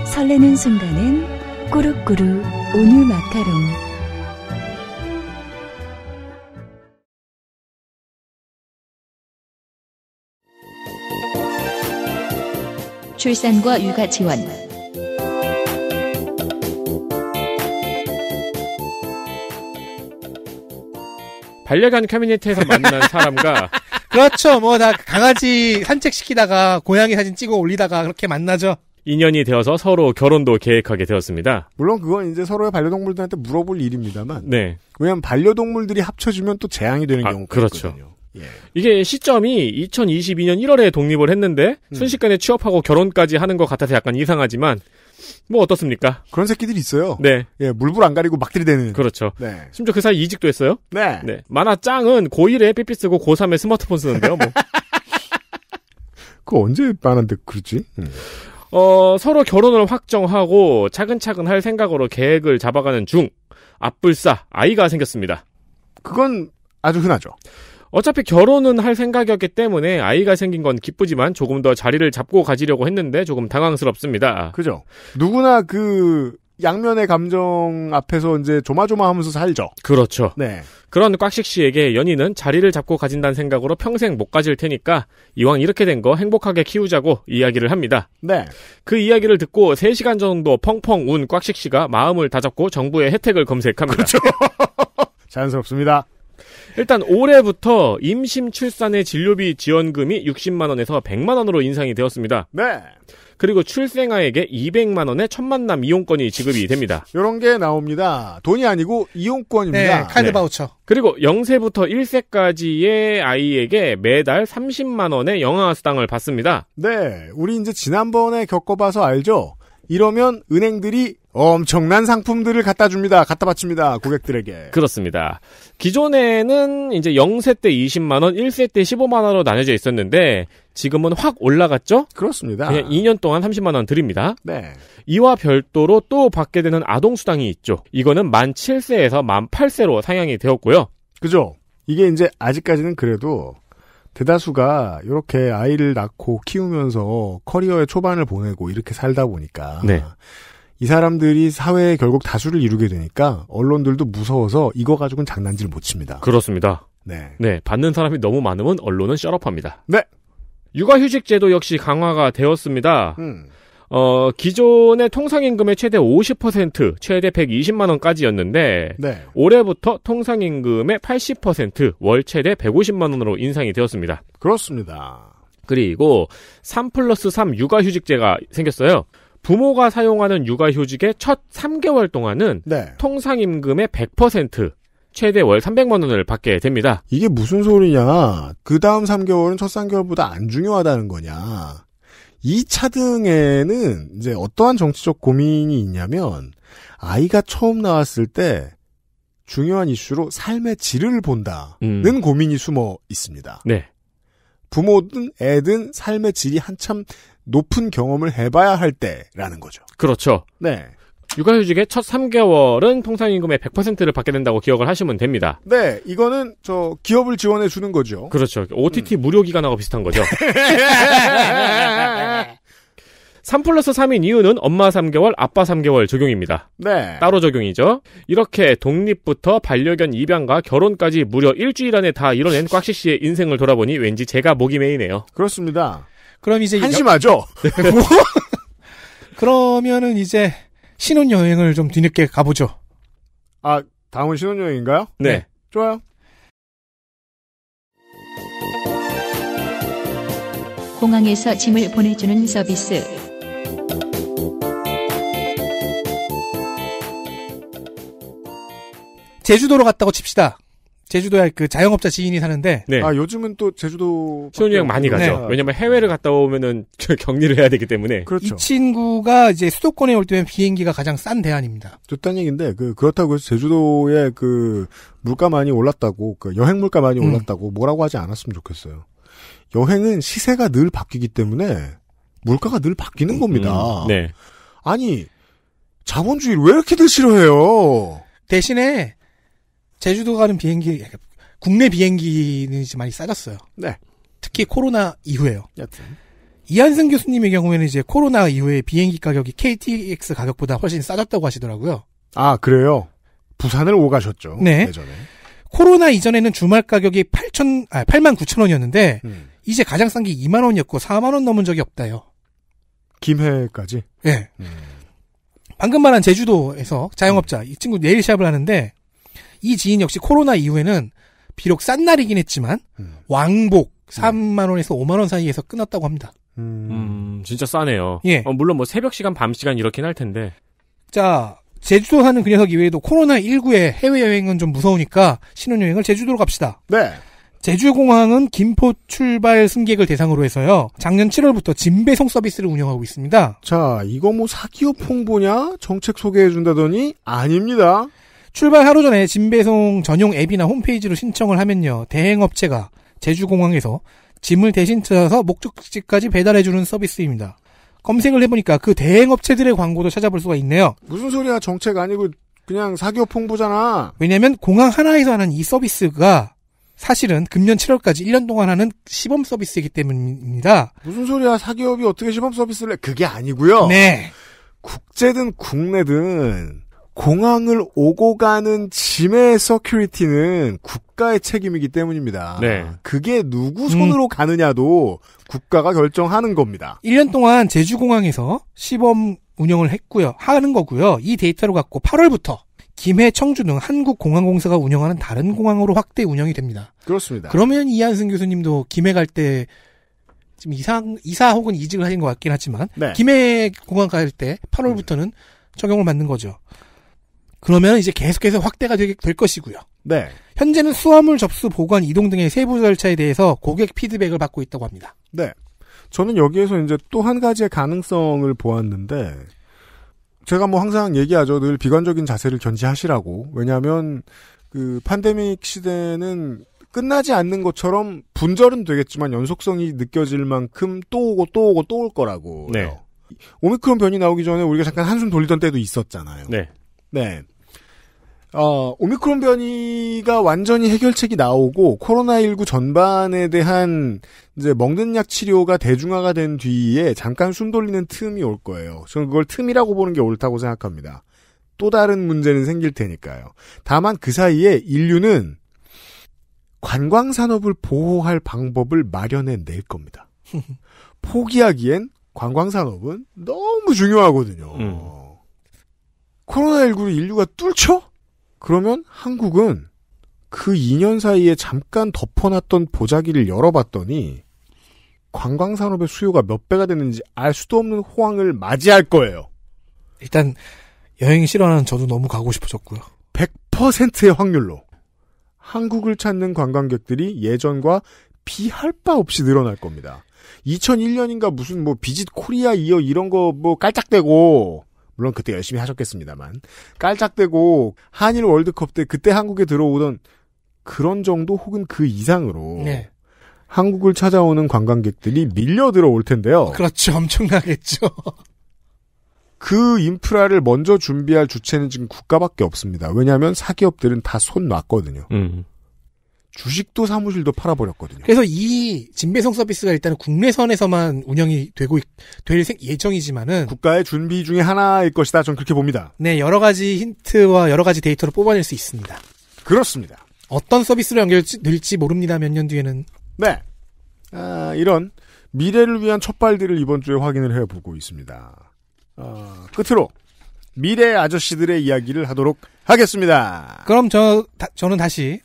설레는 순간은 꾸룩꾸룩 온유 마카롱. 출산과 육아 지원 반려간 커뮤니티에서 만난 사람과 그렇죠. 뭐 다 강아지 산책시키다가 고양이 사진 찍어 올리다가 그렇게 만나죠. 인연이 되어서 서로 결혼도 계획하게 되었습니다. 물론 그건 이제 서로의 반려동물들한테 물어볼 일입니다만. 네. 왜냐하면 반려동물들이 합쳐지면 또 재앙이 되는 아, 경우가 그렇죠. 있거든요. 예. 이게 시점이 2022년 1월에 독립을 했는데 음. 순식간에 취업하고 결혼까지 하는 것 같아서 약간 이상하지만 뭐 어떻습니까? 그런 새끼들이 있어요. 네. 예, 물불 안 가리고 막 들이대는. 그렇죠. 네. 심지어 그 사이 이직도 했어요. 네. 네. 만화 짱은 고1에 삐삐 쓰고 고3에 스마트폰 쓰는데요, 뭐. 그 언제 만화인데 그러지? 음. 어, 서로 결혼을 확정하고 차근차근 할 생각으로 계획을 잡아가는 중, 앞불사, 아이가 생겼습니다. 그건 아주 흔하죠. 어차피 결혼은 할 생각이었기 때문에 아이가 생긴 건 기쁘지만 조금 더 자리를 잡고 가지려고 했는데 조금 당황스럽습니다. 그죠. 누구나 그 양면의 감정 앞에서 이제 조마조마하면서 살죠. 그렇죠. 네. 그런 꽉식 씨에게 연인은 자리를 잡고 가진다는 생각으로 평생 못 가질 테니까 이왕 이렇게 된 거 행복하게 키우자고 이야기를 합니다. 네. 그 이야기를 듣고 3시간 정도 펑펑 운 꽉식 씨가 마음을 다잡고 정부의 혜택을 검색합니다. 그렇죠. 자연스럽습니다. 일단 올해부터 임신 출산의 진료비 지원금이 60만 원에서 100만 원으로 인상이 되었습니다. 네. 그리고 출생아에게 200만 원의 천 만남 이용권이 지급이 됩니다. 이런 게 나옵니다. 돈이 아니고 이용권입니다. 네, 카드 네. 바우처. 그리고 0세부터 1세까지의 아이에게 매달 30만 원의 영아 수당을 받습니다. 네, 우리 이제 지난번에 겪어봐서 알죠. 이러면 은행들이 엄청난 상품들을 갖다 줍니다. 갖다 바칩니다. 고객들에게. 그렇습니다. 기존에는 이제 0세 때 20만원, 1세 때 15만원으로 나뉘어져 있었는데, 지금은 확 올라갔죠? 그렇습니다. 그냥 2년 동안 30만원 드립니다. 네. 이와 별도로 또 받게 되는 아동수당이 있죠. 이거는 만 7세에서 만 8세로 상향이 되었고요. 그죠? 이게 이제 아직까지는 그래도 대다수가 이렇게 아이를 낳고 키우면서 커리어의 초반을 보내고 이렇게 살다 보니까. 네. 이 사람들이 사회에 결국 다수를 이루게 되니까 언론들도 무서워서 이거 가지고는 장난질 못 칩니다. 그렇습니다. 네. 네, 받는 사람이 너무 많으면 언론은 셔럽합니다. 네. 육아휴직 제도 역시 강화가 되었습니다. 음. 어, 기존의 통상임금의 최대 50%, 최대 120만원까지였는데, 네. 올해부터 통상임금의 80%, 월 최대 150만원으로 인상이 되었습니다. 그렇습니다. 그리고 3 플러스 3 육아휴직제가 생겼어요. 부모가 사용하는 육아휴직의 첫 3개월 동안은 네. 통상임금의 100% 최대 월 300만 원을 받게 됩니다. 이게 무슨 소리냐. 그 다음 3개월은 첫 3개월보다 안 중요하다는 거냐. 2 차등에는 이제 어떠한 정치적 고민이 있냐면 아이가 처음 나왔을 때 중요한 이슈로 삶의 질을 본다는 음. 고민이 숨어 있습니다. 네. 부모든 애든 삶의 질이 한참 높은 경험을 해봐야 할 때라는 거죠. 그렇죠. 네. 육아휴직의 첫 3개월은 통상임금의 100%를 받게 된다고 기억을 하시면 됩니다. 네, 이거는 저 기업을 지원해 주는 거죠. 그렇죠. OTT 음. 무료 기간하고 비슷한 거죠. 3 플러스 3인 이유는 엄마 3개월, 아빠 3개월 적용입니다. 네. 따로 적용이죠. 이렇게 독립부터 반려견 입양과 결혼까지 무려 일주일 안에 다 이뤄낸 꽉씨 씨의 인생을 돌아보니 왠지 제가 목이 메이네요. 그렇습니다. 그럼 이제 한심하죠. 여... 그러면은 이제 신혼 여행을 좀 뒤늦게 가보죠. 아 다음은 신혼 여행인가요? 네. 네. 좋아요. 공항에서 짐을 보내주는 서비스. 제주도로 갔다고 칩시다. 제주도에 그 자영업자 지인이 사는데 네. 아 요즘은 또 제주도 시온여행 많이 가죠. 네. 왜냐면 해외를 갔다 오면은 격리를 해야 되기 때문에 그렇죠. 이 친구가 이제 수도권에 올 때면 비행기가 가장 싼 대안입니다. 좋다는 얘기인데 그 그렇다고 해서 제주도에 그 물가 많이 올랐다고 그 여행 물가 많이 음. 올랐다고 뭐라고 하지 않았으면 좋겠어요. 여행은 시세가 늘 바뀌기 때문에 물가가 늘 바뀌는 음, 겁니다. 음, 네. 아니 자본주의를 왜 이렇게들 싫어해요? 대신에 제주도 가는 비행기 국내 비행기는 이제 많이 싸졌어요. 네. 특히 코로나 이후에요. 여튼. 이한승 교수님의 경우에는 이제 코로나 이후에 비행기 가격이 KTX 가격보다 훨씬 싸졌다고 하시더라고요. 아, 그래요? 부산을 오가셨죠. 네. 예전에. 코로나 이전에는 주말 가격이 8천, 아, 8만 9천 원이었는데, 음. 이제 가장 싼 게 2만 원이었고, 4만 원 넘은 적이 없다요. 김해까지? 예. 네. 음. 방금 말한 제주도에서 자영업자, 음. 이 친구 네일샵을 하는데, 이 지인 역시 코로나 이후에는 비록 싼 날이긴 했지만 음. 왕복 3만 원에서 5만 원 사이에서 끊었다고 합니다. 음. 음, 진짜 싸네요. 예. 어, 물론 뭐 새벽 시간, 밤 시간 이렇긴 할 텐데. 자, 제주도 사는 그 녀석 이외에도 코로나 19에 해외 여행은 좀 무서우니까 신혼여행을 제주도로 갑시다. 네. 제주공항은 김포 출발 승객을 대상으로 해서요. 작년 7월부터 진배송 서비스를 운영하고 있습니다. 자, 이거 뭐 사기업 홍보냐? 정책 소개해준다더니 아닙니다. 출발 하루 전에 짐배송 전용 앱이나 홈페이지로 신청을 하면요. 대행업체가 제주공항에서 짐을 대신 찾아서 목적지까지 배달해주는 서비스입니다. 검색을 해보니까 그 대행업체들의 광고도 찾아볼 수가 있네요. 무슨 소리야 정책 아니고 그냥 사기업 홍보잖아. 왜냐면 공항 하나에서 하는 이 서비스가 사실은 금년 7월까지 1년 동안 하는 시범 서비스이기 때문입니다. 무슨 소리야 사기업이 어떻게 시범 서비스를 해? 그게 아니고요. 네. 국제든 국내든 공항을 오고 가는 짐의 서큐리티는 국가의 책임이기 때문입니다. 네. 그게 누구 손으로 음. 가느냐도 국가가 결정하는 겁니다. 1년 동안 제주공항에서 시범 운영을 했고요. 하는 거고요. 이 데이터를 갖고 8월부터 김해, 청주 등 한국공항공사가 운영하는 다른 공항으로 확대 운영이 됩니다. 그렇습니다. 그러면 이한승 교수님도 김해 갈 때 지금 이상 이사 혹은 이직을 하신 것 같긴 하지만 네. 김해 공항 갈 때 8월부터는 음. 적용을 받는 거죠. 그러면 이제 계속해서 확대가 되, 될 것이고요. 네. 현재는 수화물 접수, 보관, 이동 등의 세부 절차에 대해서 고객 피드백을 받고 있다고 합니다. 네. 저는 여기에서 이제 또 한 가지의 가능성을 보았는데 제가 뭐 항상 얘기하죠. 늘 비관적인 자세를 견지하시라고. 왜냐하면 그 팬데믹 시대는 끝나지 않는 것처럼 분절은 되겠지만 연속성이 느껴질 만큼 또 오고 또 오고 또 올 거라고. 네. 오미크론 변이 나오기 전에 우리가 잠깐 한숨 돌리던 때도 있었잖아요. 네. 네. 어, 오미크론 변이가 완전히 해결책이 나오고 코로나19 전반에 대한 이제 먹는 약 치료가 대중화가 된 뒤에 잠깐 숨 돌리는 틈이 올 거예요. 저는 그걸 틈이라고 보는 게 옳다고 생각합니다. 또 다른 문제는 생길 테니까요. 다만 그 사이에 인류는 관광 산업을 보호할 방법을 마련해 낼 겁니다. 포기하기엔 관광 산업은 너무 중요하거든요. 음. 코로나19로 인류가 뚫쳐? 그러면 한국은 그 2년 사이에 잠깐 덮어놨던 보자기를 열어봤더니 관광 산업의 수요가 몇 배가 되는지 알 수도 없는 호황을 맞이할 거예요. 일단 여행 싫어하는 저도 너무 가고 싶어졌고요. 100%의 확률로 한국을 찾는 관광객들이 예전과 비할 바 없이 늘어날 겁니다. 2001년인가 무슨 뭐 비짓 코리아 이어 이런 거 뭐 깔짝대고 물론 그때 열심히 하셨겠습니다만 깔짝대고 한일 월드컵 때 그때 한국에 들어오던 그런 정도 혹은 그 이상으로 네. 한국을 찾아오는 관광객들이 밀려 들어올 텐데요. 그렇죠. 엄청나겠죠. 그 인프라를 먼저 준비할 주체는 지금 국가밖에 없습니다. 왜냐하면 사기업들은 다 손 놨거든요. 음. 주식도 사무실도 팔아버렸거든요. 그래서 이 진배송 서비스가 일단은 국내선에서만 운영이 되고 될 예정이지만은 국가의 준비 중에 하나일 것이다. 저는 그렇게 봅니다. 네, 여러 가지 힌트와 여러 가지 데이터를 뽑아낼 수 있습니다. 그렇습니다. 어떤 서비스로 연결될지 모릅니다. 몇 년 뒤에는 네, 아, 이런 미래를 위한 첫발들을 이번 주에 확인을 해보고 있습니다. 아, 끝으로 미래 아저씨들의 이야기를 하도록 하겠습니다. 그럼 저 다, 저는 다시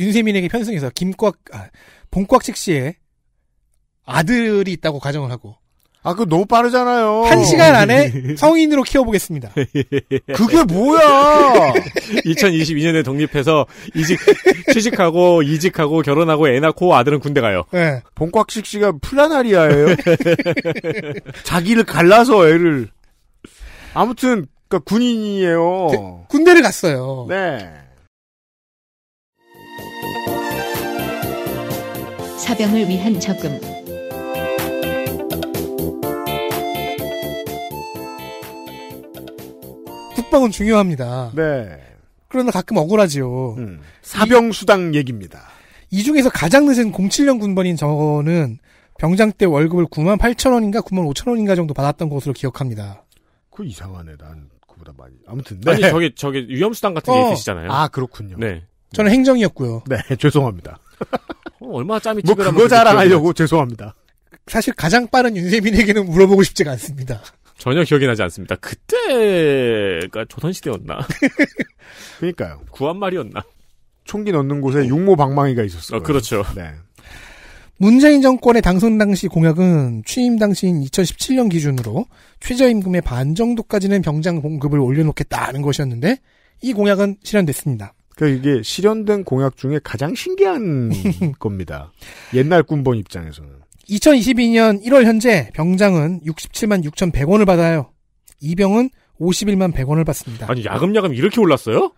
윤세민에게 편승해서 김꽉 아, 봉꽉식 씨의 아들이 있다고 가정을 하고 아, 그 너무 빠르잖아요. 한 시간 안에 성인으로 키워보겠습니다. 그게 뭐야? 2022년에 독립해서 이직, 취직하고, 이직하고, 결혼하고, 애 낳고, 아들은 군대 가요. 네. 봉곽식 씨가 플라나리아예요. 자기를 갈라서 애를. 아무튼, 그니까 군인이에요. 그, 군대를 갔어요. 네. 사병을 위한 적금 국방은 중요합니다. 네. 그러나 가끔 억울하지요. 음, 사병 수당 얘기입니다. 이 중에서 가장 늦은 07년 군번인 저는 병장 때 월급을 9만 8천 원인가 9만 5천 원인가 정도 받았던 것으로 기억합니다. 그 이상하네. 난 그보다 많이. 아무튼 네. 아니 저기 저기 위험 수당 같은 어. 게있시잖아요아 그렇군요. 네. 저는 행정이었고요. 네 죄송합니다. 얼마나 짬이 뭐 그거 자랑하려고 죄송합니다. 사실 가장 빠른 윤세민에게는 물어보고 싶지가 않습니다. 전혀 기억이 나지 않습니다. 그때가 조선시대였나? 그러니까요. 구한말이었나? 총기 넣는 곳에 육모 방망이가 있었어요. 어, 그렇죠. 네. 문재인 정권의 당선 당시 공약은 취임 당시인 2017년 기준으로 최저임금의 반 정도까지는 병장 공급을 올려놓겠다는 것이었는데 이 공약은 실현됐습니다. 그러니까 이게 실현된 공약 중에 가장 신기한 겁니다. 옛날 군번 입장에서는. 2022년 1월 현재 병장은 67만 6,100원을 받아요. 이병은 51만 100원을 받습니다. 아니 야금야금 이렇게 올랐어요?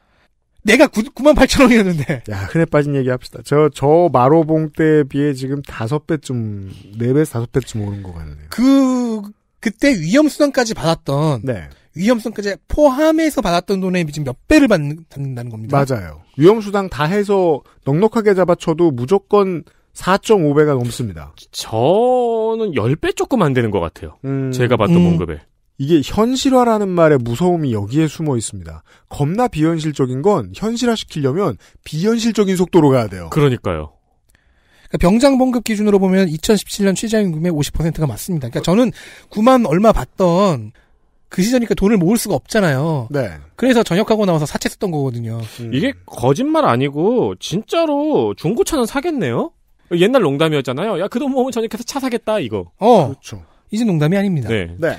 내가 9, 9만 8천 원이었는데. 야, 흔해 빠진 얘기 합시다. 저, 저 마로봉 때에 비해 지금 다섯 배쯤, 네 배에서 다섯 배쯤 오른 것 같네요. 그, 그때 위험수당까지 받았던 네. 위험성까지 포함해서 받았던 돈의 지금 몇 배를 받는, 받는다는 겁니다. 맞아요. 위험수당 다 해서 넉넉하게 잡아쳐도 무조건 4.5배가 넘습니다. 저는 10배 조금 안 되는 것 같아요. 음... 제가 봤던 음... 봉급에. 이게 현실화라는 말의 무서움이 여기에 숨어 있습니다. 겁나 비현실적인 건 현실화 시키려면 비현실적인 속도로 가야 돼요. 그러니까요. 그러니까 병장 봉급 기준으로 보면 2017년 최저임금의 50%가 맞습니다. 그러니까 저는 9만 얼마 받던 그 시절이니까 돈을 모을 수가 없잖아요. 네. 그래서 전역하고 나와서 사채 썼던 거거든요. 음. 이게 거짓말 아니고 진짜로 중고차는 사겠네요. 옛날 농담이었잖아요. 야그 돈 모으면 전역해서 차 사겠다 이거. 어. 그렇죠. 이제 농담이 아닙니다. 네. 네.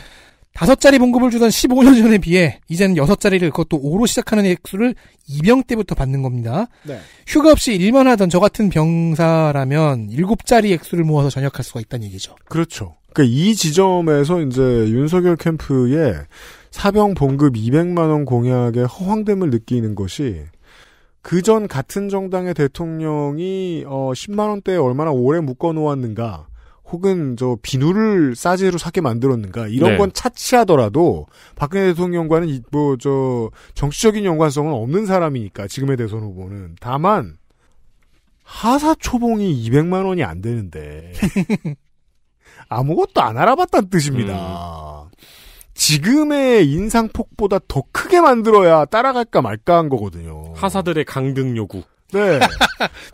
5 자리 봉급을 주던 15년 전에 비해 이제는 6 자리를 그것도 5로 시작하는 액수를 입병 때부터 받는 겁니다. 네. 휴가 없이 일만 하던 저 같은 병사라면 7 자리 액수를 모아서 전역할 수가 있다는 얘기죠. 그렇죠. 그러니까 이 지점에서 이제 윤석열 캠프의 사병 봉급 200만 원 공약의 허황됨을 느끼는 것이 그 전 같은 정당의 대통령이 어 10만 원대에 얼마나 오래 묶어 놓았는가 혹은 저 비누를 싸제로 사게 만들었는가 이런 네. 건 차치하더라도 박근혜 대통령과는 뭐 저 정치적인 연관성은 없는 사람이니까 지금의 대선 후보는 다만 하사 초봉이 200만 원이 안 되는데 아무것도 안 알아봤다는 뜻입니다. 음. 지금의 인상폭보다 더 크게 만들어야 따라갈까 말까 한 거거든요. 하사들의 강등 요구. 네.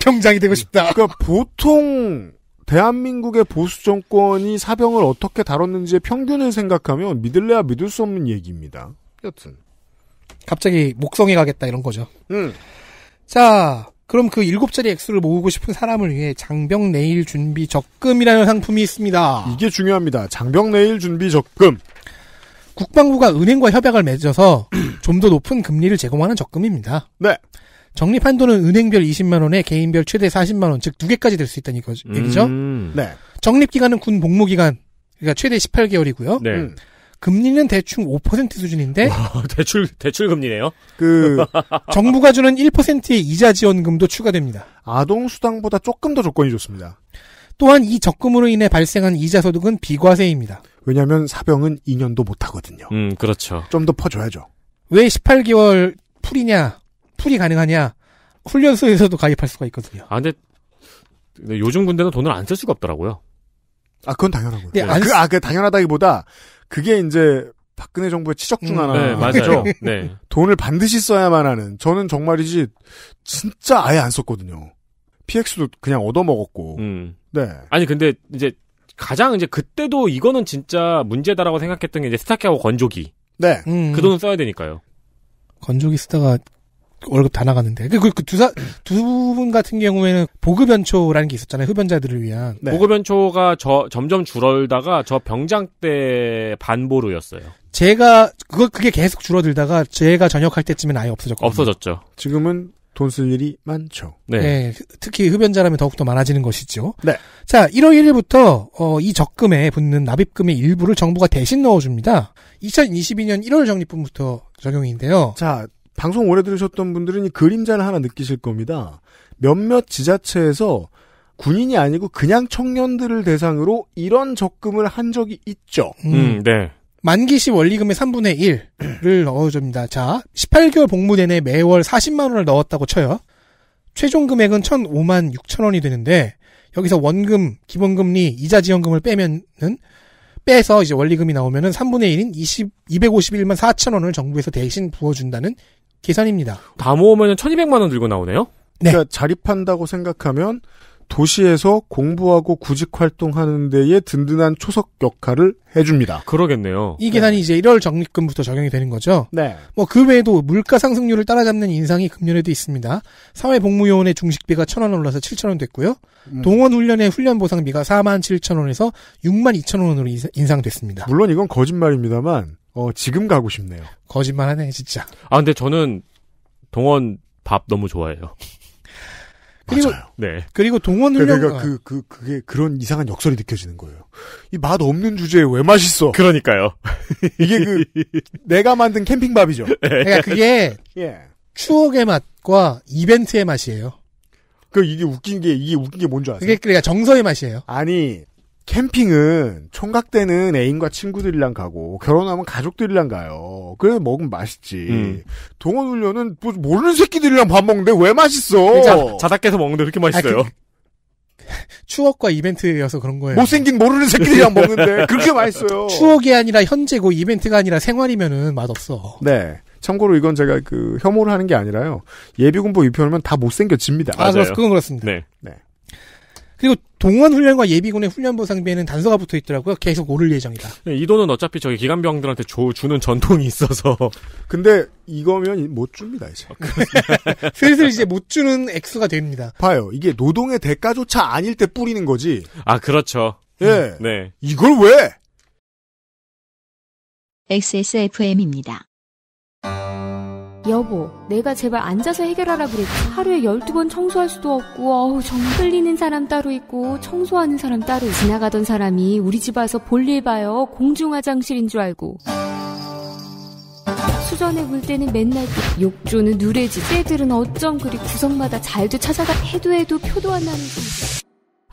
평장이 되고 싶다. 그러니까 보통 대한민국의 보수 정권이 사병을 어떻게 다뤘는지의 평균을 생각하면 믿을래야 믿을 수 없는 얘기입니다. 여튼 갑자기 목성에 가겠다 이런 거죠. 음. 자, 그럼 그 일곱 자리 액수를 모으고 싶은 사람을 위해 장병 내일 준비 적금이라는 상품이 있습니다. 이게 중요합니다. 장병 내일 준비 적금. 국방부가 은행과 협약을 맺어서 좀 더 높은 금리를 제공하는 적금입니다. 네. 적립 한도는 은행별 20만 원에 개인별 최대 40만 원, 즉 두 개까지 될 수 있다는 음. 얘기죠. 네. 적립 기간은 군 복무 기간, 그러니까 최대 18개월이고요. 네. 음. 금리는 대충 5% 수준인데 와, 대출 대출 금리네요. 그 정부가 주는 1%의 이자 지원금도 추가됩니다. 아동 수당보다 조금 더 조건이 좋습니다. 또한 이 적금으로 인해 발생한 이자 소득은 비과세입니다. 왜냐하면 사병은 2년도 못 하거든요. 음 그렇죠. 좀 더 퍼줘야죠. 왜 18개월 풀이냐? 풀이 가능하냐 훈련소에서도 가입할 수가 있거든요. 아 근데, 근데 요즘 군대는 돈을 안 쓸 수가 없더라고요. 아 그건 당연하고요. 네, 아, 안... 그, 아, 그 당연하다기보다 그게 이제 박근혜 정부의 치적 중 하나. 음, 네, 맞아요. 네. 돈을 반드시 써야만 하는. 저는 정말이지 진짜 아예 안 썼거든요. PX도 그냥 얻어먹었고. 음. 네. 아니 근데 이제 가장 이제 그때도 이거는 진짜 문제다라고 생각했던 게 이제 스타키하고 건조기. 네. 음. 그 돈은 써야 되니까요. 건조기 쓰다가 월급 다 나갔는데. 그, 그, 그 두 사, 두 분 같은 경우에는 보급연초라는 게 있었잖아요. 흡연자들을 위한. 네. 보급연초가 저, 점점 줄어들다가 저 병장 때 반보루였어요. 제가, 그거, 그게 계속 줄어들다가 제가 전역할 때쯤엔 아예 없어졌거든요. 없어졌죠. 지금은 돈 쓸 일이 많죠. 네. 네. 특히 흡연자라면 더욱더 많아지는 것이죠. 네. 자, 1월 1일부터, 어, 이 적금에 붙는 납입금의 일부를 정부가 대신 넣어줍니다. 2022년 1월 적립분부터 적용인데요. 자, 방송 오래 들으셨던 분들은 이 그림자를 하나 느끼실 겁니다. 몇몇 지자체에서 군인이 아니고 그냥 청년들을 대상으로 이런 적금을 한 적이 있죠. 음, 음 네. 만기시 원리금의 3분의 1을 넣어줍니다. 자, 18개월 복무내내 매월 40만 원을 넣었다고 쳐요. 최종 금액은 1,005만 6천 원이 되는데 여기서 원금, 기본금리, 이자 지원금을 빼면은 빼서 이제 원리금이 나오면은 3분의 1인 20, 251만 4천 원을 정부에서 대신 부어준다는 계산입니다. 다 모으면 1200만 원 들고 나오네요? 네. 그러니까 자립한다고 생각하면 도시에서 공부하고 구직 활동하는 데에 든든한 초석 역할을 해줍니다. 그러겠네요. 이 계산이 네. 이제 1월 적립금부터 적용이 되는 거죠. 네. 뭐그 외에도 물가 상승률을 따라잡는 인상이 금년에도 있습니다. 사회복무요원의 중식비가 1 0 0 0원 올라서 7 0 0 0원 됐고요. 음. 동원훈련의 훈련보상비가 4 7 0 0 0 원에서 6 2 0 0 0 원으로 인상됐습니다. 물론 이건 거짓말입니다만 어, 지금 가고 싶네요. 거짓말하네 진짜. 아 근데 저는 동원 밥 너무 좋아해요. 그리고 맞아요. 네. 그리고 동원 그러니까 훈련 그러니까 그, 그, 그게 그런 이상한 역설이 느껴지는 거예요. 이 맛 없는 주제에 왜 맛있어? 그러니까요. 이게 그 내가 만든 캠핑밥이죠. 네. 그러니까 그게 예. 추억의 맛과 이벤트의 맛이에요. 그 이게 웃긴 게 이게 웃긴 게뭔지 아세요? 그게 그러니까 정서의 맛이에요. 아니 캠핑은 총각 때는 애인과 친구들이랑 가고 결혼하면 가족들이랑 가요. 그래 먹으면 맛있지. 음. 동원 훈련은 뭐 모르는 새끼들이랑 밥 먹는데 왜 맛있어? 그 자, 자작해서 먹는데 그렇게 맛있어요? 아, 그, 추억과 이벤트여서 그런 거예요. 못생긴 모르는 새끼들이랑 먹는데 그렇게 맛있어요. 추억이 아니라 현재고 이벤트가 아니라 생활이면은 맛없어. 네. 참고로 이건 제가 그 혐오를 하는 게 아니라요. 예비군부 입표하면 다 못생겨집니다. 아, 맞아요. 그건 그렇습니다. 네. 네. 그리고 동원 훈련과 예비군의 훈련 보상비에는 단서가 붙어 있더라고요. 계속 오를 예정이다. 네, 이 돈은 어차피 저기 기관병들한테 줘, 주는 전통이 있어서. 근데 이거면 못 줍니다 이제. 아, 슬슬 이제 못 주는 액수가 됩니다. 봐요, 이게 노동의 대가조차 아닐 때 뿌리는 거지. 아 그렇죠. 예. 네. 이걸 왜? XSFM입니다. 여보, 내가 제발 앉아서 해결하라 그랬지. 하루에 12번 청소할 수도 없고, 어우, 정 끌리는 사람 따로 있고, 청소하는 사람 따로 있고. 지나가던 사람이 우리 집 와서 볼 일 봐요. 공중화장실인 줄 알고. 수전에 물 때는 맨날 욕조는 누레지. 새들은 어쩜 그리 구석마다 잘도 찾아가 해도 해도 표도 안 나는지.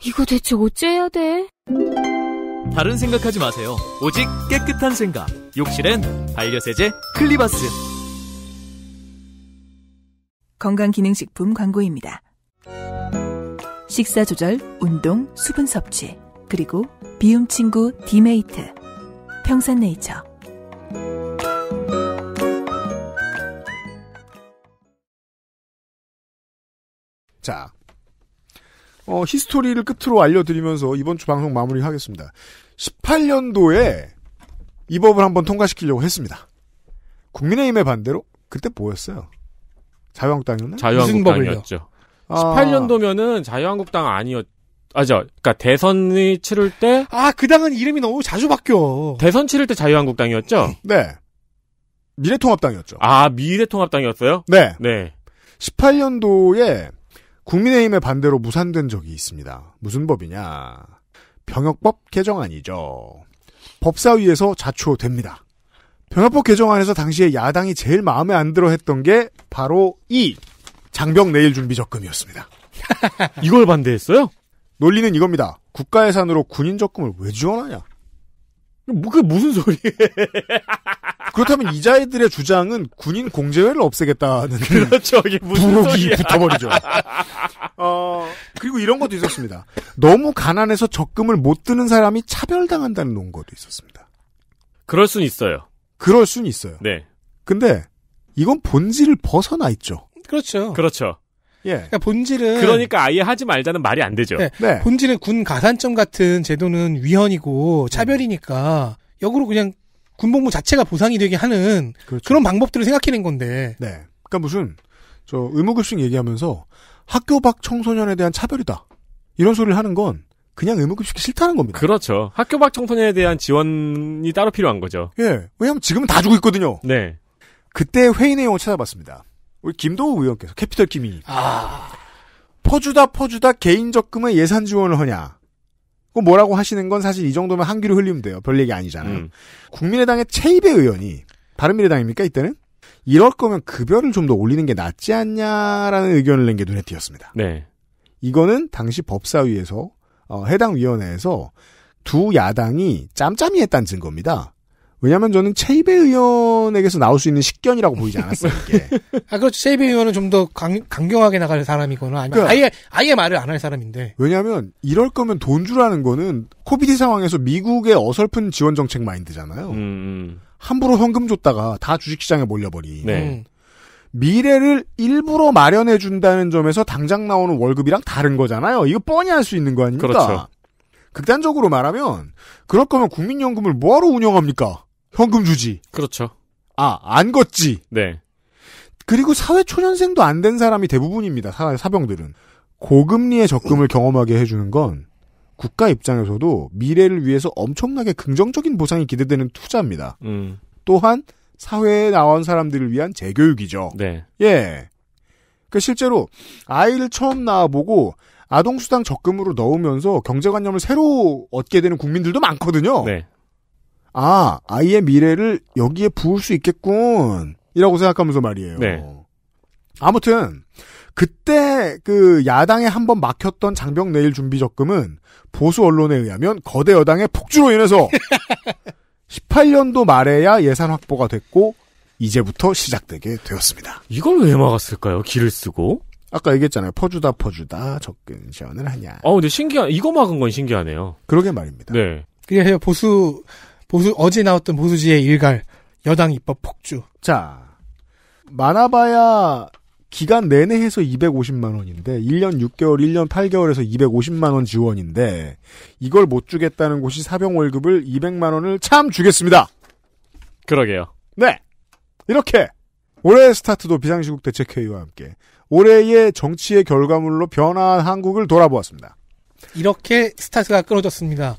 이거 대체 어째야 돼? 다른 생각하지 마세요. 오직 깨끗한 생각. 욕실엔 반려세제 클리바스. 건강기능식품 광고입니다. 식사조절, 운동, 수분 섭취, 그리고 비움 친구 디메이트, 평산네이처. 자, 어, 히스토리를 끝으로 알려드리면서 이번 주 방송 마무리하겠습니다. 18년도에 이 법을 한번 통과시키려고 했습니다. 국민의힘의 반대로 그때 뭐였어요? 자유한국당이었나? 자유한국당이었죠. 아. 18년도면은 자유한국당 아니었. 아죠. 그니까 대선이 치를 때. 아, 그 당은 이름이 너무 자주 바뀌어. 대선 치를 때 자유한국당이었죠? 네. 미래통합당이었죠. 아, 미래통합당이었어요? 네. 네. 18년도에 국민의힘의 반대로 무산된 적이 있습니다. 무슨 법이냐. 병역법 개정안이죠. 법사위에서 자초됩니다. 변화법 개정안에서 당시에 야당이 제일 마음에 안 들어 했던 게 바로 이 장병 내일 준비 적금이었습니다. 이걸 반대했어요? 논리는 이겁니다. 국가 예산으로 군인 적금을 왜 지원하냐? 그게 무슨 소리예요? 그렇다면 이자애들의 주장은 군인 공제회를 없애겠다는 그렇죠. 이게 무슨 부록이 붙어버리죠. 어, 그리고 이런 것도 있었습니다. 너무 가난해서 적금을 못 드는 사람이 차별당한다는 논거도 있었습니다. 그럴 순 있어요. 그럴 순 있어요. 네. 근데 이건 본질을 벗어나 있죠. 그렇죠. 그렇죠. 예. 그러니까 본질은 그러니까 아예 하지 말자는 말이 안 되죠. 네. 네. 본질은 군 가산점 같은 제도는 위헌이고 음. 차별이니까 역으로 그냥 군복무 자체가 보상이 되게 하는 그렇죠. 그런 방법들을 생각해낸 건데. 네. 그러니까 무슨 저 의무급식 얘기하면서 학교 밖 청소년에 대한 차별이다 이런 소리를 하는 건 그냥 의무급식이 싫다는 겁니다. 그렇죠. 학교 밖 청소년에 대한 지원이 따로 필요한 거죠. 예. 왜냐하면 지금은 다 주고 있거든요. 네. 그때 회의 내용을 찾아봤습니다. 우리 김도우 의원께서 캐피털 김이 아... 퍼주다 퍼주다 개인 적금에 예산 지원을 하냐. 그 뭐라고 하시는 건 사실 이 정도면 한 귀로 흘리면 돼요. 별 얘기 아니잖아요. 음. 국민의당의 최이배 의원이 바른미래당입니까 이때는? 이럴 거면 급여를 좀 더 올리는 게 낫지 않냐라는 의견을 낸 게 눈에 띄었습니다. 네. 이거는 당시 법사위에서 어, 해당 위원회에서 두 야당이 짬짬이 했다는 증거입니다. 왜냐하면 저는 체이베 의원에게서 나올 수 있는 식견이라고 보이지 않았어요. 이아 그렇죠. 체이베 의원은 좀 더 강경하게 나갈 사람이거나 아니면 그러니까, 아예 아예 말을 안 할 사람인데. 왜냐하면 이럴 거면 돈 주라는 거는 코비디 상황에서 미국의 어설픈 지원 정책 마인드잖아요. 음. 음. 함부로 현금 줬다가 다 주식시장에 몰려버리 네. 음. 미래를 일부러 마련해 준다는 점에서 당장 나오는 월급이랑 다른 거잖아요. 이거 뻔히 알 수 있는 거 아닙니까? 그렇죠. 극단적으로 말하면 그럴 거면 국민연금을 뭐하러 운영합니까? 현금 주지. 그렇죠. 아, 안 걷지. 네. 그리고 사회 초년생도 안 된 사람이 대부분입니다. 사, 사병들은 고금리의 적금을 경험하게 해주는 건 국가 입장에서도 미래를 위해서 엄청나게 긍정적인 보상이 기대되는 투자입니다. 음. 또한 사회에 나온 사람들을 위한 재교육이죠. 네. 예. 그 실제로 아이를 처음 낳아보고 아동수당 적금으로 넣으면서 경제관념을 새로 얻게 되는 국민들도 많거든요. 네. 아, 아이의 미래를 여기에 부을 수 있겠군. 이라고 생각하면서 말이에요. 네. 아무튼, 그때 그 야당에 한 번 막혔던 장병 내일 준비 적금은 보수 언론에 의하면 거대 여당의 폭주로 인해서 18년도 말에야 예산 확보가 됐고 이제부터 시작되게 되었습니다. 이걸 왜 막았을까요? 길을 쓰고? 아까 얘기했잖아요. 퍼주다 퍼주다 접근 제한을 하냐. 아 근데 신기한 이거 막은 건 신기하네요. 그러게 말입니다. 네. 그래요. 보수 보수 어제 나왔던 보수지의 일갈 여당 입법 폭주. 자 많아봐야 기간 내내 해서 250만 원인데 1년 6개월, 1년 8개월에서 250만 원 지원인데 이걸 못 주겠다는 곳이 사병 월급을 200만 원을 참 주겠습니다. 그러게요. 네. 이렇게 올해 스타트도 비상시국 대책회의와 함께 올해의 정치의 결과물로 변화한 한국을 돌아보았습니다. 이렇게 스타트가 끊어졌습니다.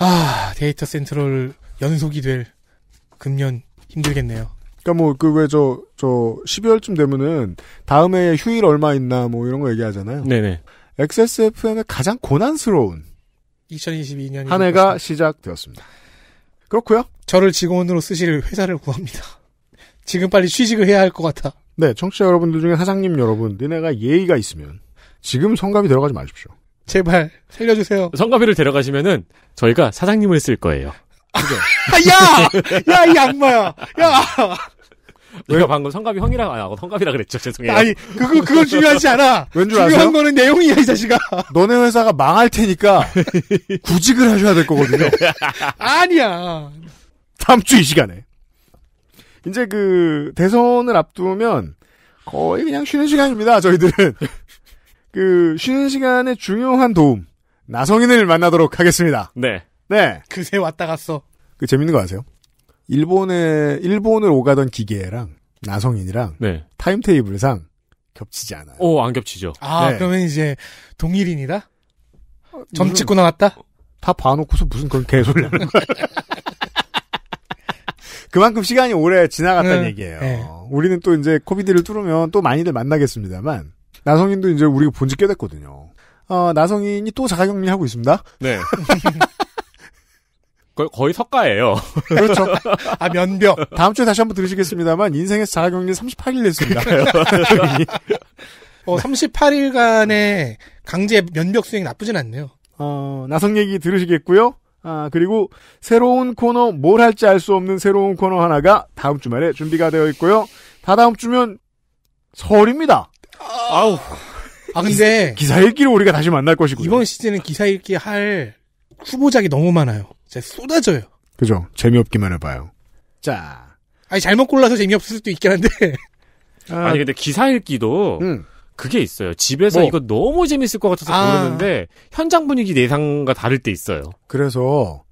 아, 데이터 센트럴 연속이 될 금년 힘들겠네요. 그러니까 뭐 그 왜 저 저 12월쯤 되면은 다음 해에 휴일 얼마 있나 뭐 이런 거 얘기하잖아요. 네네. XSFM의 가장 고난스러운 2022년 한 해가 시작되었습니다. 그렇고요. 저를 직원으로 쓰실 회사를 구합니다. 지금 빨리 취직을 해야 할 것 같아. 네, 청취자 여러분들 중에 사장님 여러분, 니네가 예의가 있으면 지금 성감이 들어가지 마십시오. 제발 살려주세요. 성가비를 데려가시면은 저희가 사장님을 쓸 거예요. 그죠? 야! 야, 이 악마야! 야! 내가 방금 성갑이 형이라 고 아, 뭐 성갑이라 그랬죠. 죄송해요. 아니, 그거 그건 중요하지 않아. 왠줄 중요한 아세요? 거는 내용이야, 이 자식아. 너네 회사가 망할 테니까 구직을 하셔야 될 거거든요. 아니야. 다음 주 이 시간에 이제 그 대선을 앞두면 거의 그냥 쉬는 시간입니다. 저희들은 그 쉬는 시간에 중요한 도움 나성인을 만나도록 하겠습니다. 네. 네. 그새 왔다 갔어. 그 재밌는 거 아세요? 일본에 일본을 오가던 기계랑 나성인이랑 네. 타임테이블상 겹치지 않아요. 오, 안 겹치죠. 아, 네. 그러면 이제 동일인이다? 아, 점 무슨, 찍고 나왔다? 다 봐놓고서 무슨 그런 개소리를 하는 거야. 그만큼 시간이 오래 지나갔다는 응, 네. 얘기예요. 네. 우리는 또 이제 코비디를 뚫으면 또 많이들 만나겠습니다만 나성인도 이제 우리가 본 지 꽤 됐거든요. 어, 나성인이 또 자가격리하고 있습니다. 네. 거의 석가예요. 그렇죠. 아 면벽. 다음 주에 다시 한 번 들으시겠습니다만 인생에서 자가격리 38일 냈습니다. 어, 38일간의 강제 면벽 수행 나쁘진 않네요. 어, 나성 얘기 들으시겠고요. 아, 그리고 새로운 코너 뭘 할지 알 수 없는 새로운 코너 하나가 다음 주말에 준비가 되어 있고요. 다다음 주면 설입니다. 아우. 아 근데 기사 읽기로 우리가 다시 만날 것이고요. 이번 시즌은 기사 읽기 할 후보작이 너무 많아요. 쏟아져요. 그죠. 재미없기만 해봐요. 자. 아니, 잘못 골라서 재미없을 수도 있긴 한데. 아, 니 근데 기사 읽기도. 음. 그게 있어요. 집에서 뭐. 이거 너무 재밌을 것 같아서 아. 르는데 현장 분위기 내상과 다를 때 있어요. 그래서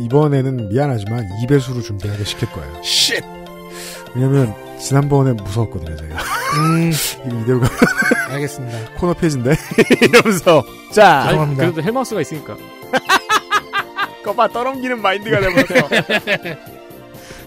이번에는 미안하지만 2배수로 준비하게 시킬 거예요. 쉿! 왜냐면 지난번에 무서웠거든요 제가. 음. 이대로 가. 알겠습니다. 코너 폐지인데 이러면서 자. 아, 죄송합니다. 그래도 헬마우스가 있으니까. 거봐 떠넘기는 마인드가 되버렸어.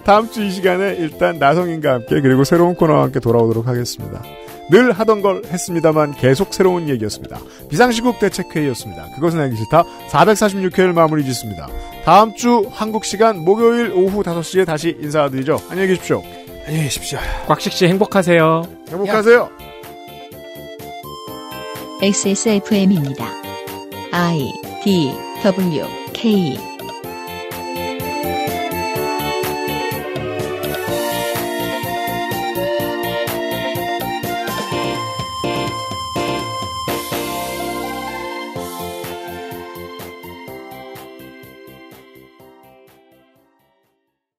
다음 주 이 시간에 일단 나성인과 함께 그리고 새로운 코너와 함께 돌아오도록 하겠습니다. 늘 하던 걸 했습니다만 계속 새로운 얘기였습니다. 비상시국 대책회의였습니다. 그것은 알기 싫다 446회를 마무리 짓습니다. 다음 주 한국 시간 목요일 오후 5시에 다시 인사드리죠. 안녕히 계십시오. 안녕히 계십시오. 곽식씨 행복하세요. 행복하세요. 야. XSFM입니다. I D W K